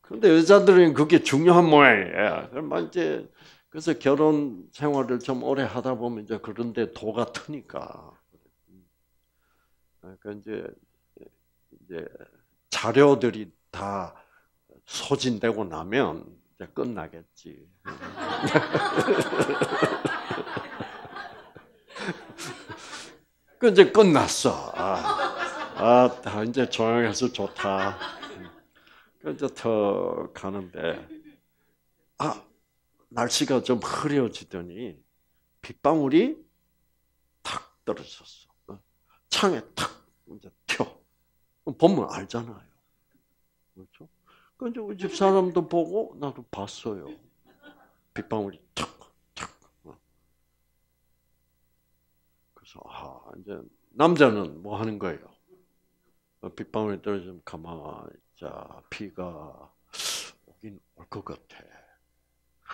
S1: 그런데 어. 여자들은 그게 중요한 모양이에요. 그러 이제 그래서 결혼 생활을 좀 오래 하다 보면 이제 그런데 도가 트니까. 음. 그러니까 이제 이제 자료들이 다 소진되고 나면 이제 끝나겠지. 그 이제 끝났어. 아, 아 이제 조용해서 좋다. 그래서 더 가는데 아 날씨가 좀 흐려지더니 빗방울이 탁 떨어졌어. 어? 창에 탁 이제 튀어. 어, 보면 알잖아요. 그렇죠? 그래서 우리 집 사람도 보고 나도 봤어요. 빗방울이 탁 그래서 아, 이제 남자는 뭐 하는 거예요? 빗방울이 떨어지면 가만히 자 피가 오긴 올 것 같아.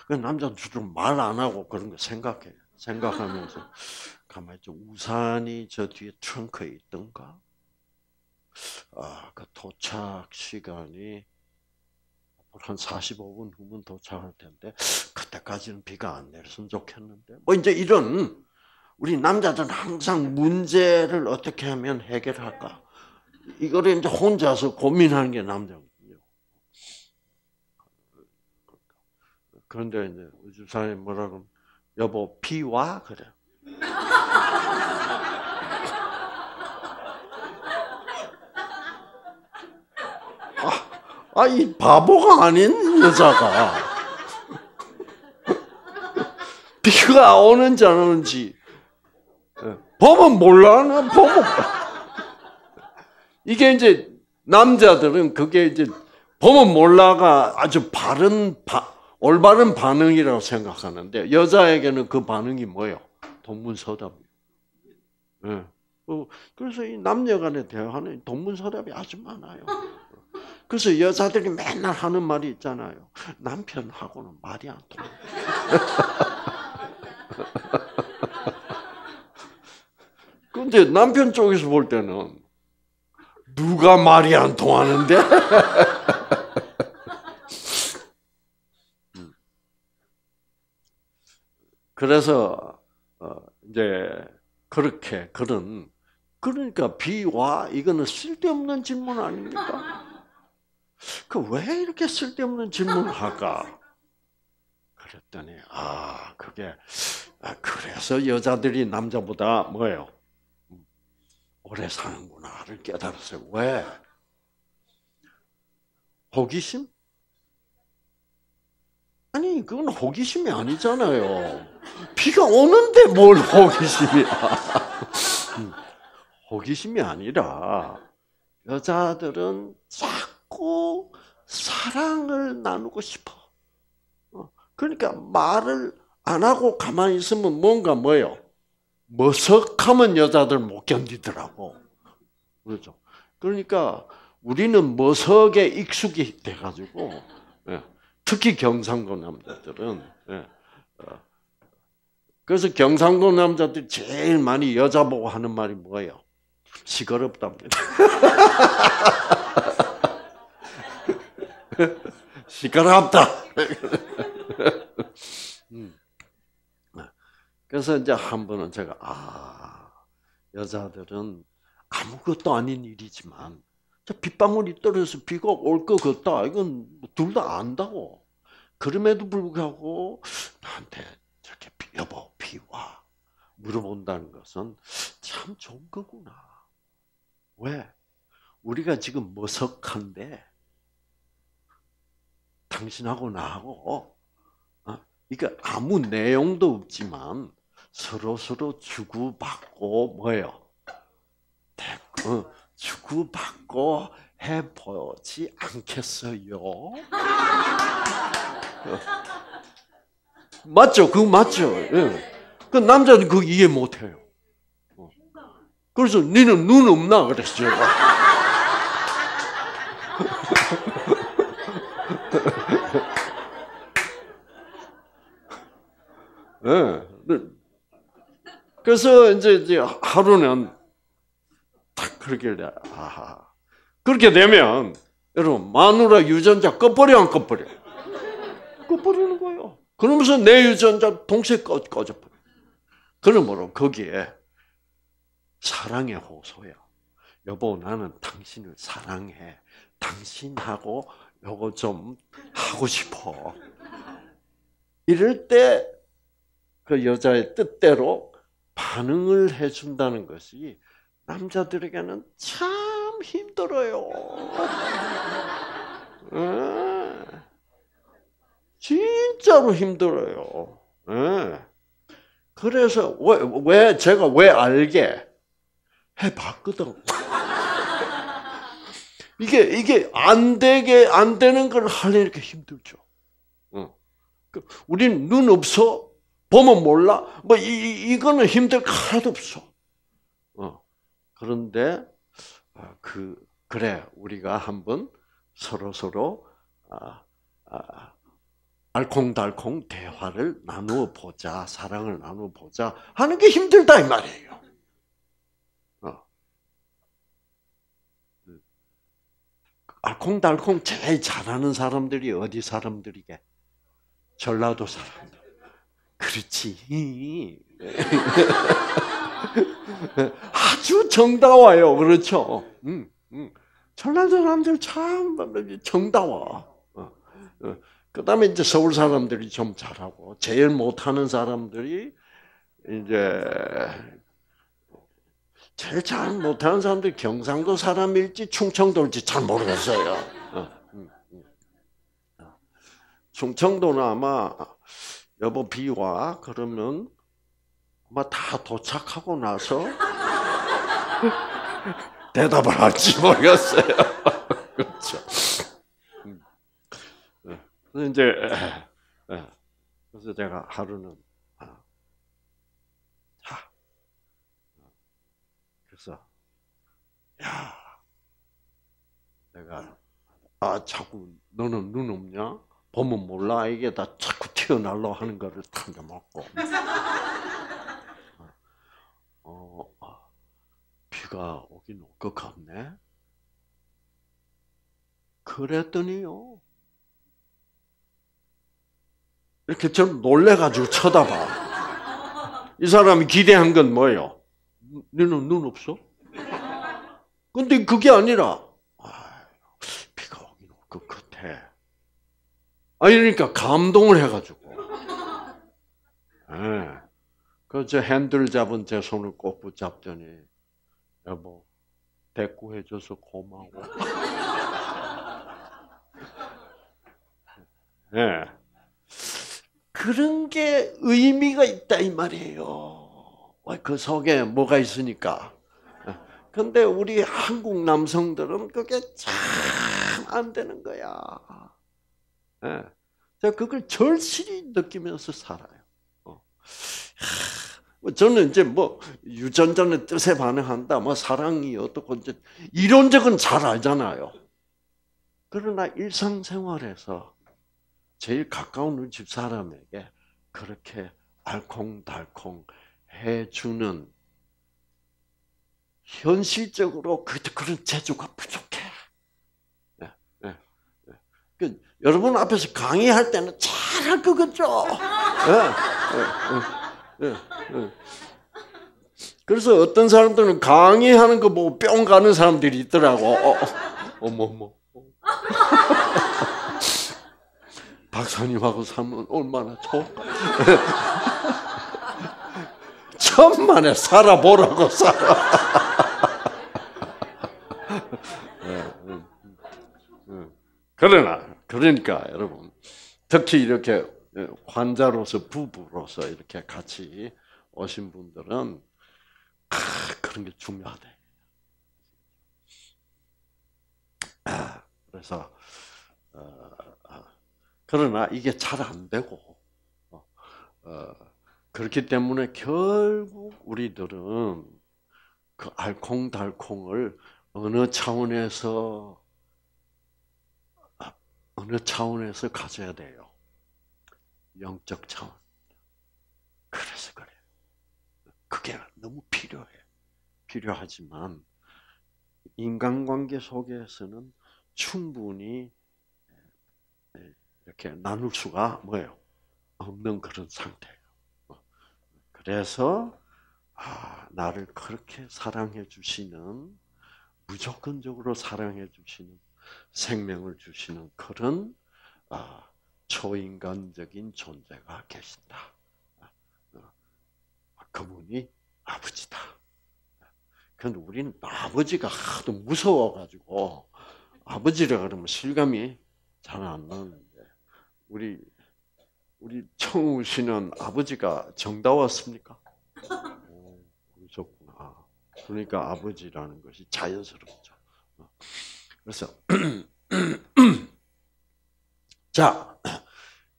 S1: 그 남자는 주로 말 안 하고 그런 거 생각해. 생각하면서 가만히 있 우산이 저 뒤에 트렁크에 있던가? 아, 그 도착 시간이 한 45분 후면 도착할 텐데 그때까지는 비가 안 내렸으면 좋겠는데 뭐 이제 이런 우리 남자들은 항상 문제를 어떻게 하면 해결할까? 이거를 이제 혼자서 고민하는 게 남자거든요. 그런데 이제 우주사이 뭐라 그러면, 여보 피와 그래. 아, 아, 이 바보가 아닌 여자가. 비가 오는지 안 오는지 범은 몰라. 나 범은. 이게 이제 남자들은 그게 이제 범은 몰라가 아주 바른 바, 올바른 반응이라고 생각하는데 여자에게는 그 반응이 뭐예요? 동문서답이에요. 네. 그래서 이 남녀간의 대화는 동문서답이 아주 많아요. 그래서 여자들이 맨날 하는 말이 있잖아요. 남편하고는 말이 안 통해. 근데 남편 쪽에서 볼 때는 누가 말이 안 통하는데? 음. 그래서 어, 이제 그렇게 그런 그러니까 비와 이거는 쓸데없는 질문 아닙니까? 그 왜 이렇게 쓸데없는 질문을 할까? 그랬더니 아 그게 아, 그래서 여자들이 남자보다 뭐예요? 오래 사는구나를 깨달았어요. 왜? 호기심? 아니, 그건 호기심이 아니잖아요. 비가 오는데 뭘 호기심이야. 호기심이 아니라, 여자들은 자꾸 사랑을 나누고 싶어. 어, 그러니까 말을 안 하고 가만히 있으면 뭔가 뭐요 머석하면 여자들 못 견디더라고. 그렇죠. 그러니까 우리는 머석에 익숙이 돼가지고 예, 특히 경상도 남자들은 예, 어, 그래서 경상도 남자들 제일 많이 여자 보고 하는 말이 뭐예요? 시끄럽답니다. 시끄럽다. 음. 그래서 이제 한 번은 제가 아 여자들은 아무것도 아닌 일이지만 저 빗방울이 떨어져서 비가 올 것 같다. 이건 뭐 둘다 안다고. 그럼에도 불구하고 나한테 저렇게 여보 비와 물어본다는 것은 참 좋은 거구나. 왜? 우리가 지금 머석한데 당신하고 나하고 어? 그러니까 아무 내용도 없지만 서로 서로 주고받고 뭐요? 어, 주고받고 해보지 않겠어요? 어. 맞죠? 그거 맞죠? 예. 그 남자는 그 이해 못해요. 어. 그래서 니는 눈 없나 그랬어 요 예. 그래서 이제, 하루는 딱 그렇게 아하. 그렇게 되면 여러분 마누라 유전자 꺼버려 안 꺼버려? 꺼버리는 거예요. 그러면서 내 유전자 동시에 꺼, 꺼져버려. 그러므로 거기에 사랑의 호소야. 여보 나는 당신을 사랑해. 당신하고 요거 좀 하고 싶어. 이럴 때 그 여자의 뜻대로 반응을 해준다는 것이 남자들에게는 참 힘들어요. 예? 진짜로 힘들어요. 예? 그래서 왜, 왜 제가 왜 알게 해봤거든. 이게 이게 안 되게 안 되는 걸 하려니까 힘들죠. 응. 어. 그러니까 우린 눈 없어 보면 몰라? 뭐, 이, 이거는 힘들 하나도 없어. 어. 그런데, 아, 그, 그래, 우리가 한번 서로서로, 아, 아, 알콩달콩 대화를 나누어 보자, 사랑을 나누어 보자 하는 게 힘들다, 이 말이에요. 어. 알콩달콩 제일 잘하는 사람들이 어디 사람들이게? 전라도 사람들. 그렇지. 아주 정다워요. 그렇죠. 음, 음. 전라도 사람들 참 정다워. 어, 어. 그 다음에 이제 서울 사람들이 좀 잘하고, 제일 못하는 사람들이 이제, 제일 잘 못하는 사람들이 경상도 사람일지 충청도일지 잘 모르겠어요. 어, 음, 음. 충청도는 아마 여보 비와 그러면 아마 다 도착하고 나서 대답을 할지 모르겠어요. 그렇죠. 그래서 음. 네. 이제 네. 그래서 제가 하루는 아, 자 그래서 야 내가 아 자꾸 너는 눈 없냐? 보면 몰라 이게 다 자꾸 튀어나올라 하는 거를 탕겨 먹고 어, 어, 비가 오긴 올 것 같네 그랬더니요 이렇게 좀 놀래가지고 쳐다봐 이 사람이 기대한 건 뭐예요? 너는 눈 없어? 근데 그게 아니라 아, 비가 오긴 올 것 같아 아, 이러니까 감동을 해가지고. 네. 예. 그저 핸들 잡은 제 손을 꼭 붙잡더니, 여보, 대꾸해줘서 고마워. 예. 네. 그런 게 의미가 있다, 이 말이에요. 그 속에 뭐가 있으니까. 예. 근데 우리 한국 남성들은 그게 참 안 되는 거야. 예. 제가 그걸 절실히 느끼면서 살아요. 어. 뭐 저는 이제 뭐 유전자는 뜻에 반응한다, 뭐 사랑이 어떻고 이제 이론적은 잘 알잖아요. 그러나 일상생활에서 제일 가까운 집 사람에게 그렇게 알콩달콩 해주는 현실적으로 그, 그런 재주가 부족해. 여러분 앞에서 강의할 때는 잘 할 거겠죠. 예, 예, 예, 예, 그래서 어떤 사람들은 강의하는 거 보고 뿅 가는 사람들이 있더라고. 어, 어 어머, 어머. 박사님하고 살면 얼마나 좋을까. 천만에 살아보라고 살아. 예, 예, 그러나 그러니까 여러분 특히 이렇게 예, 환자로서 부부로서 이렇게 같이 오신 분들은 아, 그런 게 중요하대. 아, 그래서 어, 아, 그러나 이게 잘 안 되고 어, 어, 그렇기 때문에 결국 우리들은 그 알콩달콩을 어느 차원에서 어느 차원에서 가져야 돼요? 영적 차원. 그래서 그래요. 그게 너무 필요해. 필요하지만 인간관계 속에서는 충분히 예, 이렇게 나눌 수가 뭐예요? 없는 그런 상태예요. 그래서 아, 나를 그렇게 사랑해 주시는 무조건적으로 사랑해 주시는 생명을 주시는 그런 아, 초인간적인 존재가 계신다. 아, 그분이 아버지다. 그런데 우리는 아버지가 하도 무서워가지고 아버지라 그러면 실감이 잘 안 나는데 우리 우리 청우 씨는 아버지가 정다웠습니까? 오, 그러셨구나. 그러니까 아버지라는 것이 자연스럽죠. 그래서 그렇죠. 자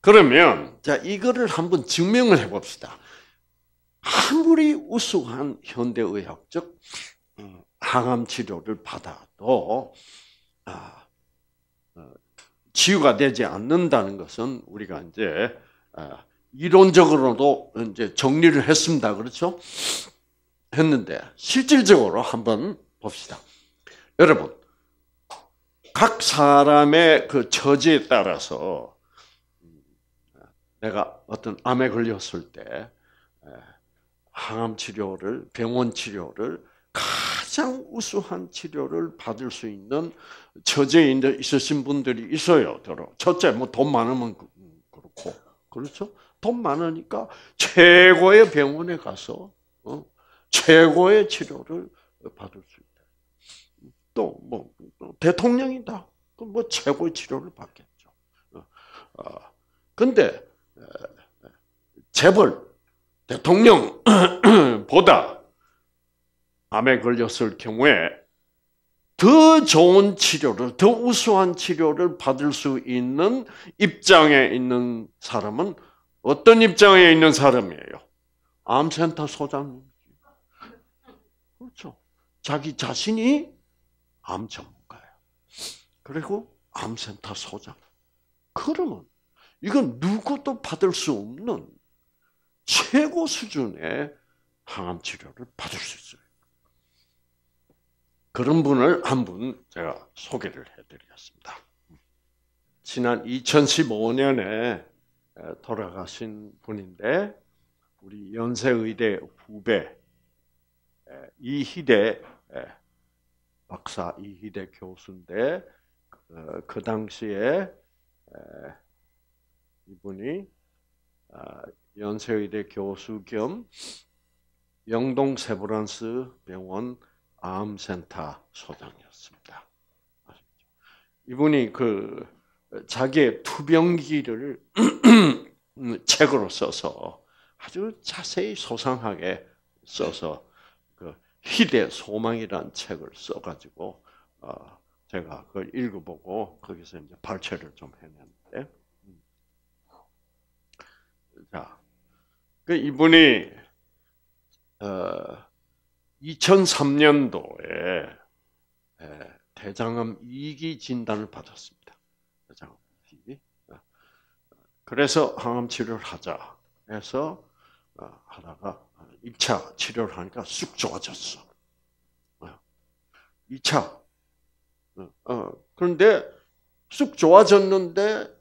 S1: 그러면 자 이거를 한번 증명을 해봅시다. 아무리 우수한 현대의학적 어, 항암 치료를 받아도 아, 어, 치유가 되지 않는다는 것은 우리가 이제 아, 이론적으로도 이제 정리를 했습니다. 그렇죠? 했는데 실질적으로 한번 봅시다. 여러분 각 사람의 그 처지에 따라서 내가 어떤 암에 걸렸을 때 예, 항암 치료를 병원 치료를 가장 우수한 치료를 받을 수 있는 처지에 있으신 분들이 있어요. 들어 첫째 뭐돈 많으면 그, 그렇고 그렇죠. 돈 많으니까 최고의 병원에 가서 어? 최고의 치료를 받을 수 있어요. 또뭐 대통령이다. 뭐 최고의 치료를 받겠죠. 어, 어 근데 재벌 대통령보다 암에 걸렸을 경우에 더 좋은 치료를, 더 우수한 치료를 받을 수 있는 입장에 있는 사람은 어떤 입장에 있는 사람이에요? 암센터 소장님. 그렇죠. 자기 자신이 암 전문가예요. 그리고 암센터 소장. 그러면 이건 누구도 받을 수 없는 최고 수준의 항암 치료를 받을 수 있어요. 그런 분을 한 분 제가 소개를 해드리겠습니다. 지난 2015년에 돌아가신 분인데 우리 연세의대 후배 이희대 박사 이희대 교수인데 어, 그 당시에 이분이 아, 연세의대 교수 겸 영동 세브란스 병원 암센터 소장이었습니다. 이분이 그 자기의 투병기를 책으로 써서 아주 자세히 소상하게 써서 희대 소망이라는 책을 써가지고 어, 제가 그걸 읽어보고 거기서 이제 발췌를 좀 해냈는데 음. 자, 그 이분이 2003년도에 어, 대장암 2기 진단을 받았습니다. 대장암 2기. 어, 그래서 항암 치료를 하자 해서 하다가 1차 치료를 하니까 쑥 좋아졌어. 2차. 어. 어, 어. 그런데 쑥 좋아졌는데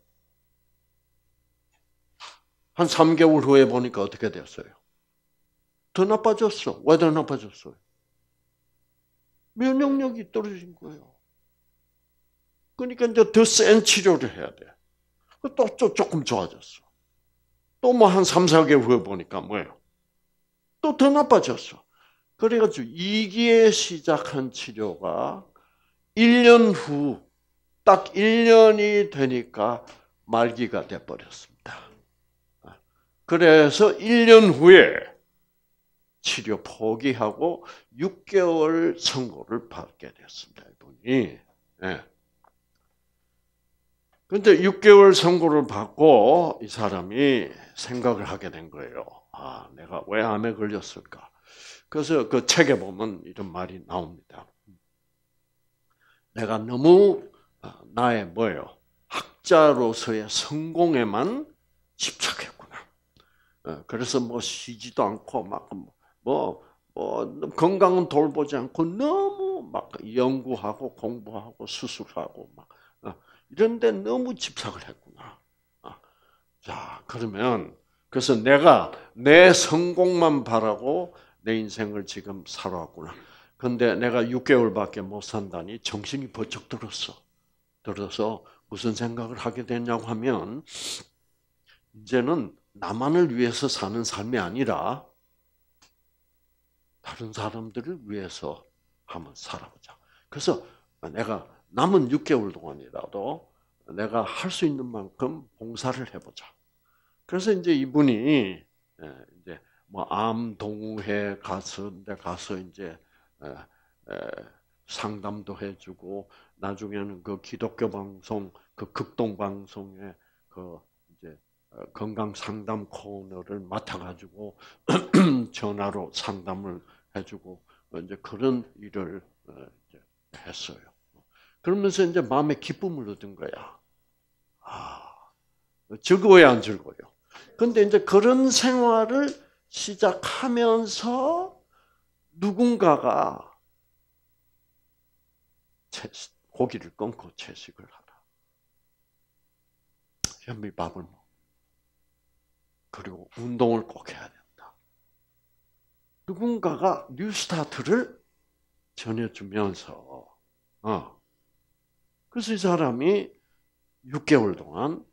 S1: 한 3개월 후에 보니까 어떻게 됐어요? 더 나빠졌어. 왜 더 나빠졌어요? 면역력이 떨어진 거예요. 그러니까 이제 더 센 치료를 해야 돼. 또, 또 조금 좋아졌어. 또 뭐 한 3, 4개월 후에 보니까 뭐예요? 또더 나빠졌어. 그래가지고 2기에 시작한 치료가 1년 후, 딱 1년이 되니까 말기가 돼버렸습니다. 그래서 1년 후에 치료 포기하고 6개월 선고를 받게 됐습니다. 이분이. 예. 근데 6개월 선고를 받고 이 사람이 생각을 하게 된 거예요. 아, 내가 왜 암에 걸렸을까? 그래서 그 책에 보면 이런 말이 나옵니다. 내가 너무 아, 나의 뭐예요? 학자로서의 성공에만 집착했구나. 어, 그래서 뭐 쉬지도 않고 막뭐 뭐, 뭐, 건강은 돌보지 않고 너무 막 연구하고 공부하고 수술하고 막 어, 이런데 너무 집착을 했구나. 어, 자 그러면 그래서 내가 내 성공만 바라고 내 인생을 지금 살아왔구나. 근데 내가 6개월밖에 못 산다니 정신이 번쩍 들었어. 들어서 무슨 생각을 하게 됐냐고 하면 이제는 나만을 위해서 사는 삶이 아니라 다른 사람들을 위해서 한번 살아보자. 그래서 내가 남은 6개월 동안이라도 내가 할 수 있는 만큼 봉사를 해보자. 그래서 이제 이분이 예, 이제 뭐 암 동우회 가서 가서 이제 예, 예, 상담도 해주고 나중에는 그 기독교 방송 그 극동 방송에 그 이제 어, 건강 상담 코너를 맡아가지고 전화로 상담을 해주고 이제 그런 일을 어, 이제 했어요. 그러면서 이제 마음에 기쁨을 얻은 거야. 아, 즐거워요, 안 즐거워요? 근데 이제 그런 생활을 시작하면서 누군가가 채식, 고기를 끊고 채식을 하라. 현미밥을 먹. 그리고 운동을 꼭 해야 된다. 누군가가 뉴스타트를 전해주면서 어. 그래서 이 사람이 6개월 동안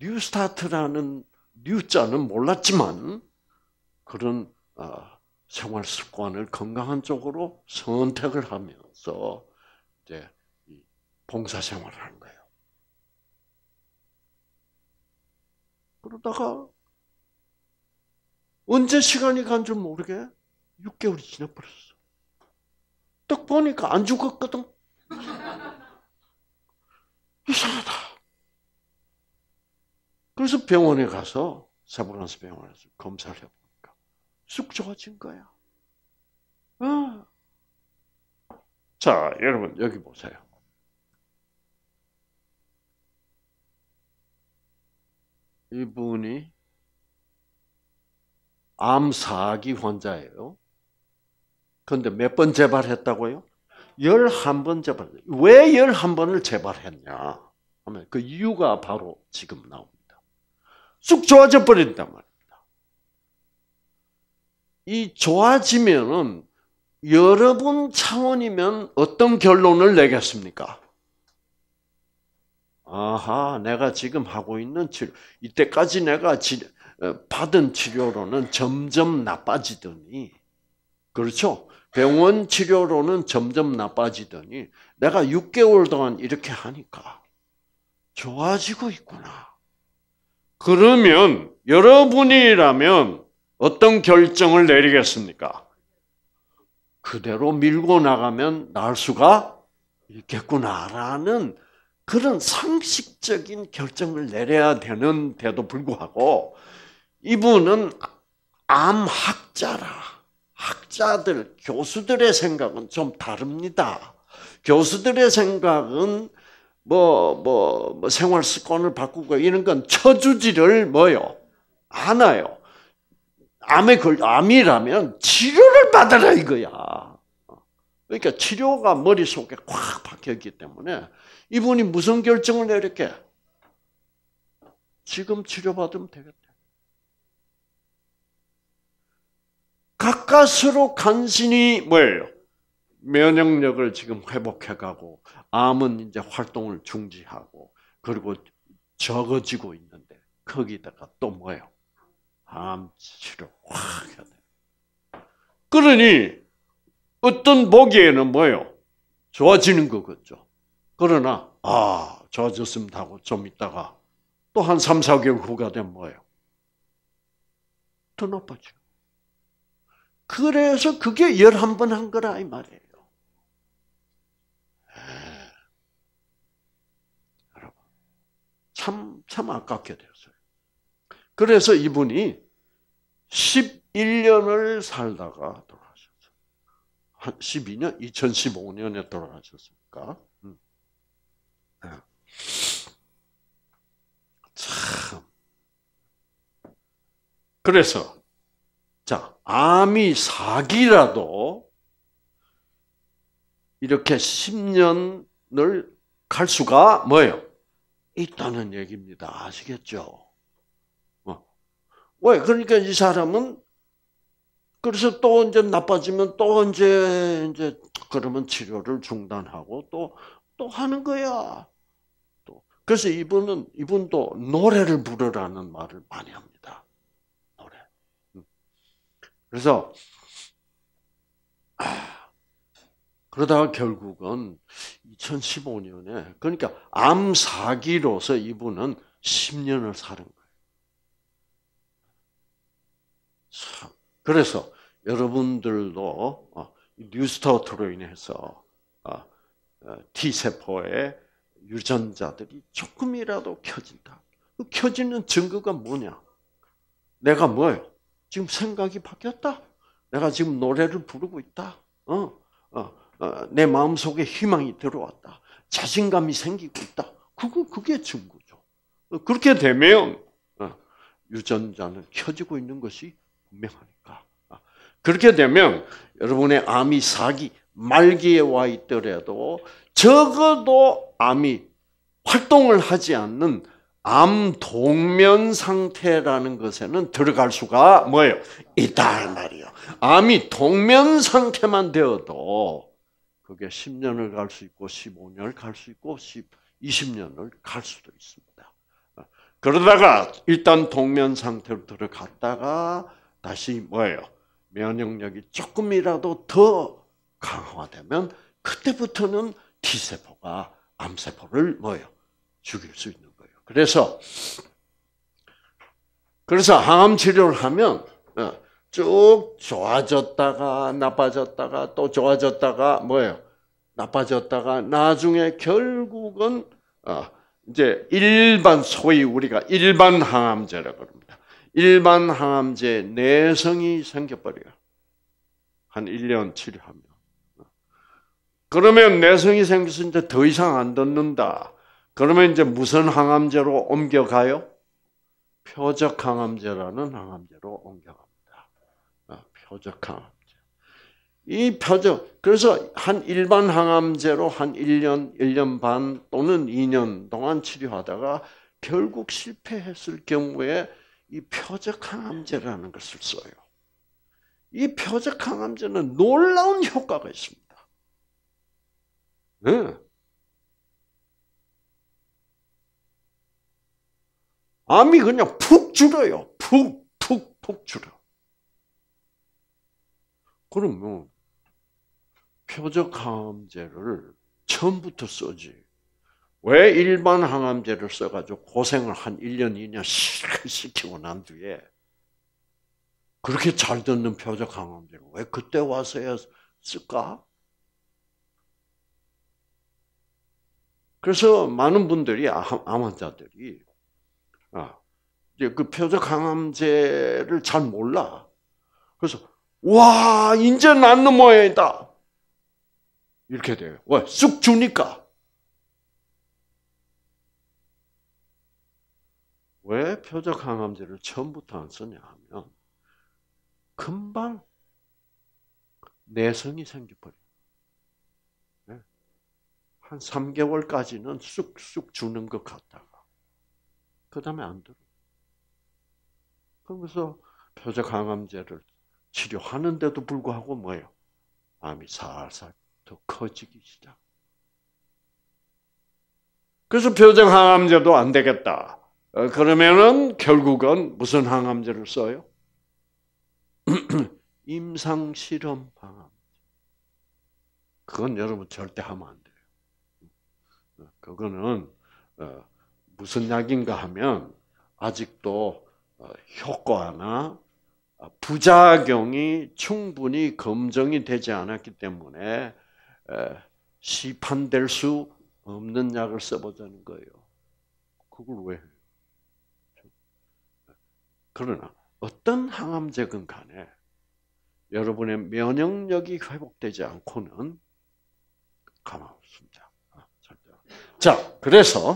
S1: 뉴스타트라는 뉴자는 몰랐지만 그런 어, 생활 습관을 건강한 쪽으로 선택을 하면서 이제 봉사 생활을 한 거예요. 그러다가 언제 시간이 간 줄 모르게 6개월이 지나버렸어. 딱 보니까 안 죽었거든. 이상하다. 그래서 병원에 가서 세브란스 병원에서 검사를 해보니까 쑥좋아진 거야. 어. 자, 여러분 여기 보세요. 이분이 암 4기 환자예요. 근데 몇 번 재발했다고요? 11번 재발. 왜 11번을 재발했냐? 하면 그 이유가 바로 지금 나옵니다. 쑥 좋아져 버린단 말입니다. 이 좋아지면은 여러분 차원이면 어떤 결론을 내겠습니까? 아하, 내가 지금 하고 있는 치료, 이때까지 내가 치, 어, 받은 치료로는 점점 나빠지더니, 그렇죠? 병원 치료로는 점점 나빠지더니, 내가 6개월 동안 이렇게 하니까 좋아지고 있구나. 그러면 여러분이라면 어떤 결정을 내리겠습니까? 그대로 밀고 나가면 나을 수가 있겠구나라는 그런 상식적인 결정을 내려야 되는데도 불구하고 이분은 암학자라. 학자들, 교수들의 생각은 좀 다릅니다. 교수들의 생각은 뭐, 뭐, 뭐 생활 습관을 바꾸고 이런 건 처주지를 뭐요? 않아요. 암에 걸, 암이라면 치료를 받아라 이거야. 그러니까 치료가 머릿속에 꽉 박혀있기 때문에 이분이 무슨 결정을 내렸게? 지금 치료받으면 되겠다. 가까스로 간신히 뭐예요? 면역력을 지금 회복해가고 암은 이제 활동을 중지하고 그리고 적어지고 있는데 거기다가 또 뭐예요? 암 치료 확 해야 돼. 그러니 어떤 보기에는 뭐예요? 좋아지는 거겠죠. 그러나 아 좋아졌습니다 하고 좀 있다가 또 한 3, 4개월 후가 되면 뭐예요? 더 나빠져. 그래서 그게 11번 한 거라 이 말이에요. 참, 참 아깝게 되었어요. 그래서 이분이 11년을 살다가 돌아가셨어요. 한 12년? 2015년에 돌아가셨으니까. 음. 네. 참. 그래서, 자, 암이 사기라도 이렇게 10년을 갈 수가 뭐예요? 있다는 얘기입니다. 아시겠죠? 뭐. 왜? 그러니까 이 사람은 그래서 또 언제 나빠지면 또 언제 이제 그러면 치료를 중단하고 또 또 하는 거야. 또 그래서 이분은 이분도 노래를 부르라는 말을 많이 합니다. 노래. 음. 그래서 아, 그러다가 결국은 2015년에 그러니까 암 사기로서 이분은 10년을 사는 거예요. 그래서 여러분들도 어, 뉴스타트로 인해서 어, 어, T 세포의 유전자들이 조금이라도 켜진다. 그 켜지는 증거가 뭐냐? 내가 뭐예요? 지금 생각이 바뀌었다. 내가 지금 노래를 부르고 있다. 어, 어, 어, 내 마음 속에 희망이 들어왔다. 자신감이 생기고 있다. 그거 그게 증거죠. 어, 그렇게 되면 어, 유전자는 켜지고 있는 것이 분명하니까. 그렇게 되면 여러분의 암이 사기 말기에 와 있더라도 적어도 암이 활동을 하지 않는 암 동면 상태라는 것에는 들어갈 수가 뭐예요? 있다 말이요 암이 동면 상태만 되어도 그게 10년을 갈 수 있고 15년을 갈 수 있고 20년을 갈 수도 있습니다. 그러다가 일단 동면 상태로 들어갔다가 다시 뭐예요? 면역력이 조금이라도 더 강화되면 그때부터는 T세포가 암세포를 뭐예요? 죽일 수 있는 거예요. 그래서 그래서 항암 치료를 하면 어, 쭉 좋아졌다가 나빠졌다가 또 좋아졌다가 뭐예요? 나빠졌다가 나중에 결국은 어, 이제 일반 소위 우리가 일반 항암제라고 합니다. 일반 항암제 내성이 생겨버려요. 한 1년 치료하면. 그러면 내성이 생겼서 이제 더 이상 안 듣는다. 그러면 이제 무슨 항암제로 옮겨가요? 표적 항암제라는 항암제로 옮겨갑니다. 표적항암이 표적, 그래서 한 일반 항암제로 한 1년, 1년 반 또는 2년 동안 치료하다가 결국 실패했을 경우에 이 표적항암제라는 것을 써요. 이 표적항암제는 놀라운 효과가 있습니다. 네. 암이 그냥 푹 줄어요. 푹, 푹, 푹 줄어. 그러면 뭐 표적 항암제를 처음부터 써지. 왜 일반 항암제를 써가지고 고생을 한 1년, 2년 실컷 시키고 난 뒤에 그렇게 잘 듣는 표적 항암제를 왜 그때 와서야 쓸까? 그래서 많은 분들이 아, 암 환자들이 아, 그 표적 항암제를 잘 몰라. 그래서 와, 이제 낫는 모양이다. 이렇게 돼요. 왜? 쑥 주니까. 왜 표적 항암제를 처음부터 안 쓰냐 하면 금방 내성이 생겨버려한 3개월까지는 쑥쑥 주는 것 같다가 그 다음에 안 들어. 그러서 표적 항암제를 치료하는데도 불구하고 뭐예요? 암이 살살 더 커지기 시작. 그래서 표정 항암제도 안 되겠다. 어, 그러면은 결국은 무슨 항암제를 써요? 임상 실험 항암. 그건 여러분 절대 하면 안 돼요. 어, 그거는 어, 무슨 약인가 하면 아직도 효과나 아, 부작용이 충분히 검증이 되지 않았기 때문에 시판될 수 없는 약을 써보자는 거예요. 그걸 왜? 그러나 어떤 항암제건 간에 여러분의 면역력이 회복되지 않고는 가만 없습니다. 아, 자, 그래서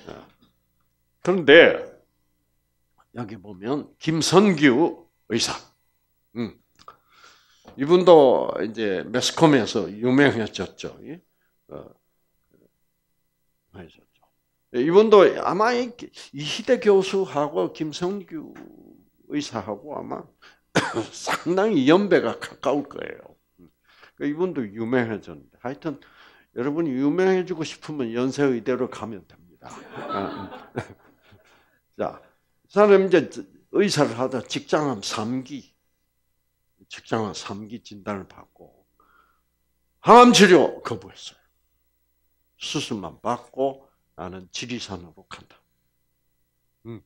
S1: 어, 그런데 여기 보면 김선규 의사. 음. 이분도 이제 매스컴에서 유명해졌죠. 어, 예, 이분도 아마 이희대 교수하고 김성규 의사하고 아마 상당히 연배가 가까울 거예요. 음. 그 이분도 유명해졌는데 하여튼 여러분이 유명해지고 싶으면 연세의대로 가면 됩니다. 아, 음. 자, 사람 이제 의사를 하다 직장암 3기, 직장암 3기 진단을 받고 항암 치료 거부했어요. 수술만 받고 나는 지리산으로 간다. 음.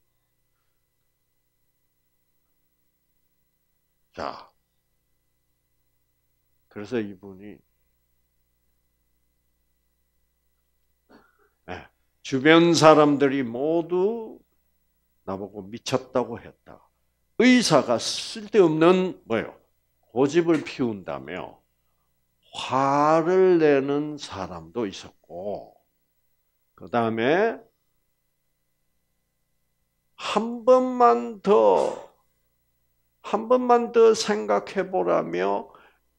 S1: 자, 그래서 이분이 예, 주변 사람들이 모두 나보고 미쳤다고 했다. 의사가 쓸데없는 뭐요 고집을 피운다며 화를 내는 사람도 있었고 그 다음에 한 번만 더 한 번만 더 생각해 보라며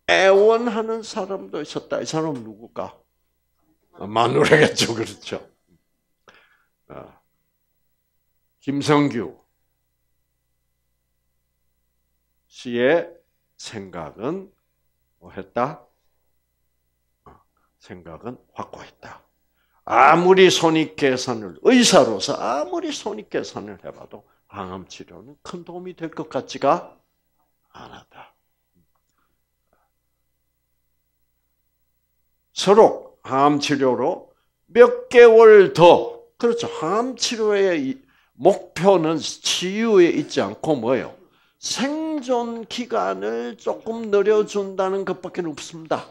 S1: 애원하는 사람도 있었다. 이 사람 은 누굴까? 마누라겠죠, 그렇죠. 어, 김성규 씨의 생각은 뭐 했다? 어, 생각은 확고했다. 아무리 손익계산을 의사로서 아무리 손익계산을 해봐도 항암 치료는 큰 도움이 될 것 같지가 않았다. 서로 항암 치료로 몇 개월 더 그렇죠. 항암 치료에 목표는 치유에 있지 않고 뭐예요? 생존 기간을 조금 늘려준다는 것밖에 없습니다.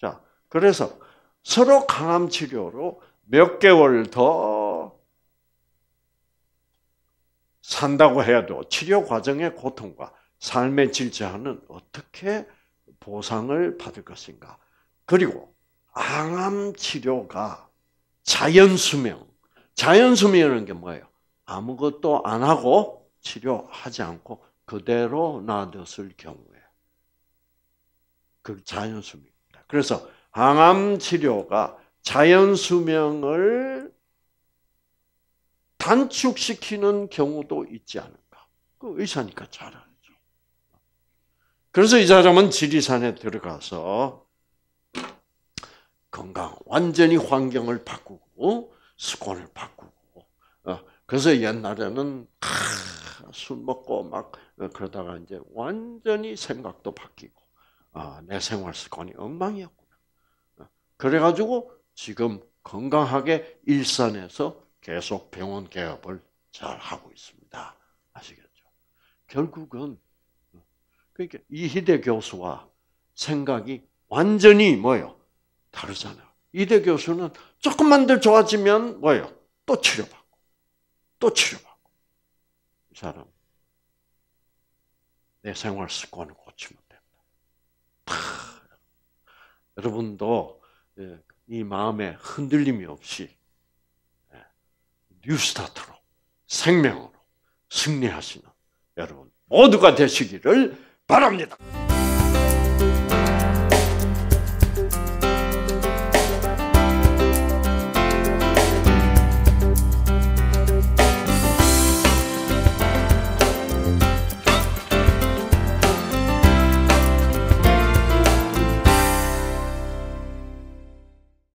S1: 자, 그래서 서로 강암 치료로 몇 개월 더 산다고 해도 치료 과정의 고통과 삶의 질서는 어떻게 보상을 받을 것인가. 그리고 항암 치료가 자연 수명, 자연수면이라는 게 뭐예요? 아무것도 안 하고 치료하지 않고 그대로 놔뒀을 경우에 그 자연수명입니다. 그래서 항암 치료가 자연수명을 단축시키는 경우도 있지 않을까. 그 의사니까 잘 알죠. 그래서 이 사람은 지리산에 들어가서 건강, 완전히 환경을 바꾸고 수고를 바꾸고. 어, 그래서 옛날에는 아, 술 먹고 막 어, 그러다가 이제 완전히 생각도 바뀌고 아, 내 생활 습관이 엉망이었구나. 어, 그래가지고 지금 건강하게 일산에서 계속 병원 개업을 잘 하고 있습니다. 아시겠죠? 결국은 그러니까 이희대 교수와 생각이 완전히 뭐요 다르잖아요. 이대 교수는 조금만 더 좋아지면 뭐예요? 또 치료받고, 또 치료받고. 이 사람. 내 생활 습관을 고치면 된다. 다. 여러분도 예, 이 마음에 흔들림이 없이 예, 뉴스타트로 생명으로 승리하시는 여러분 모두가 되시기를 바랍니다.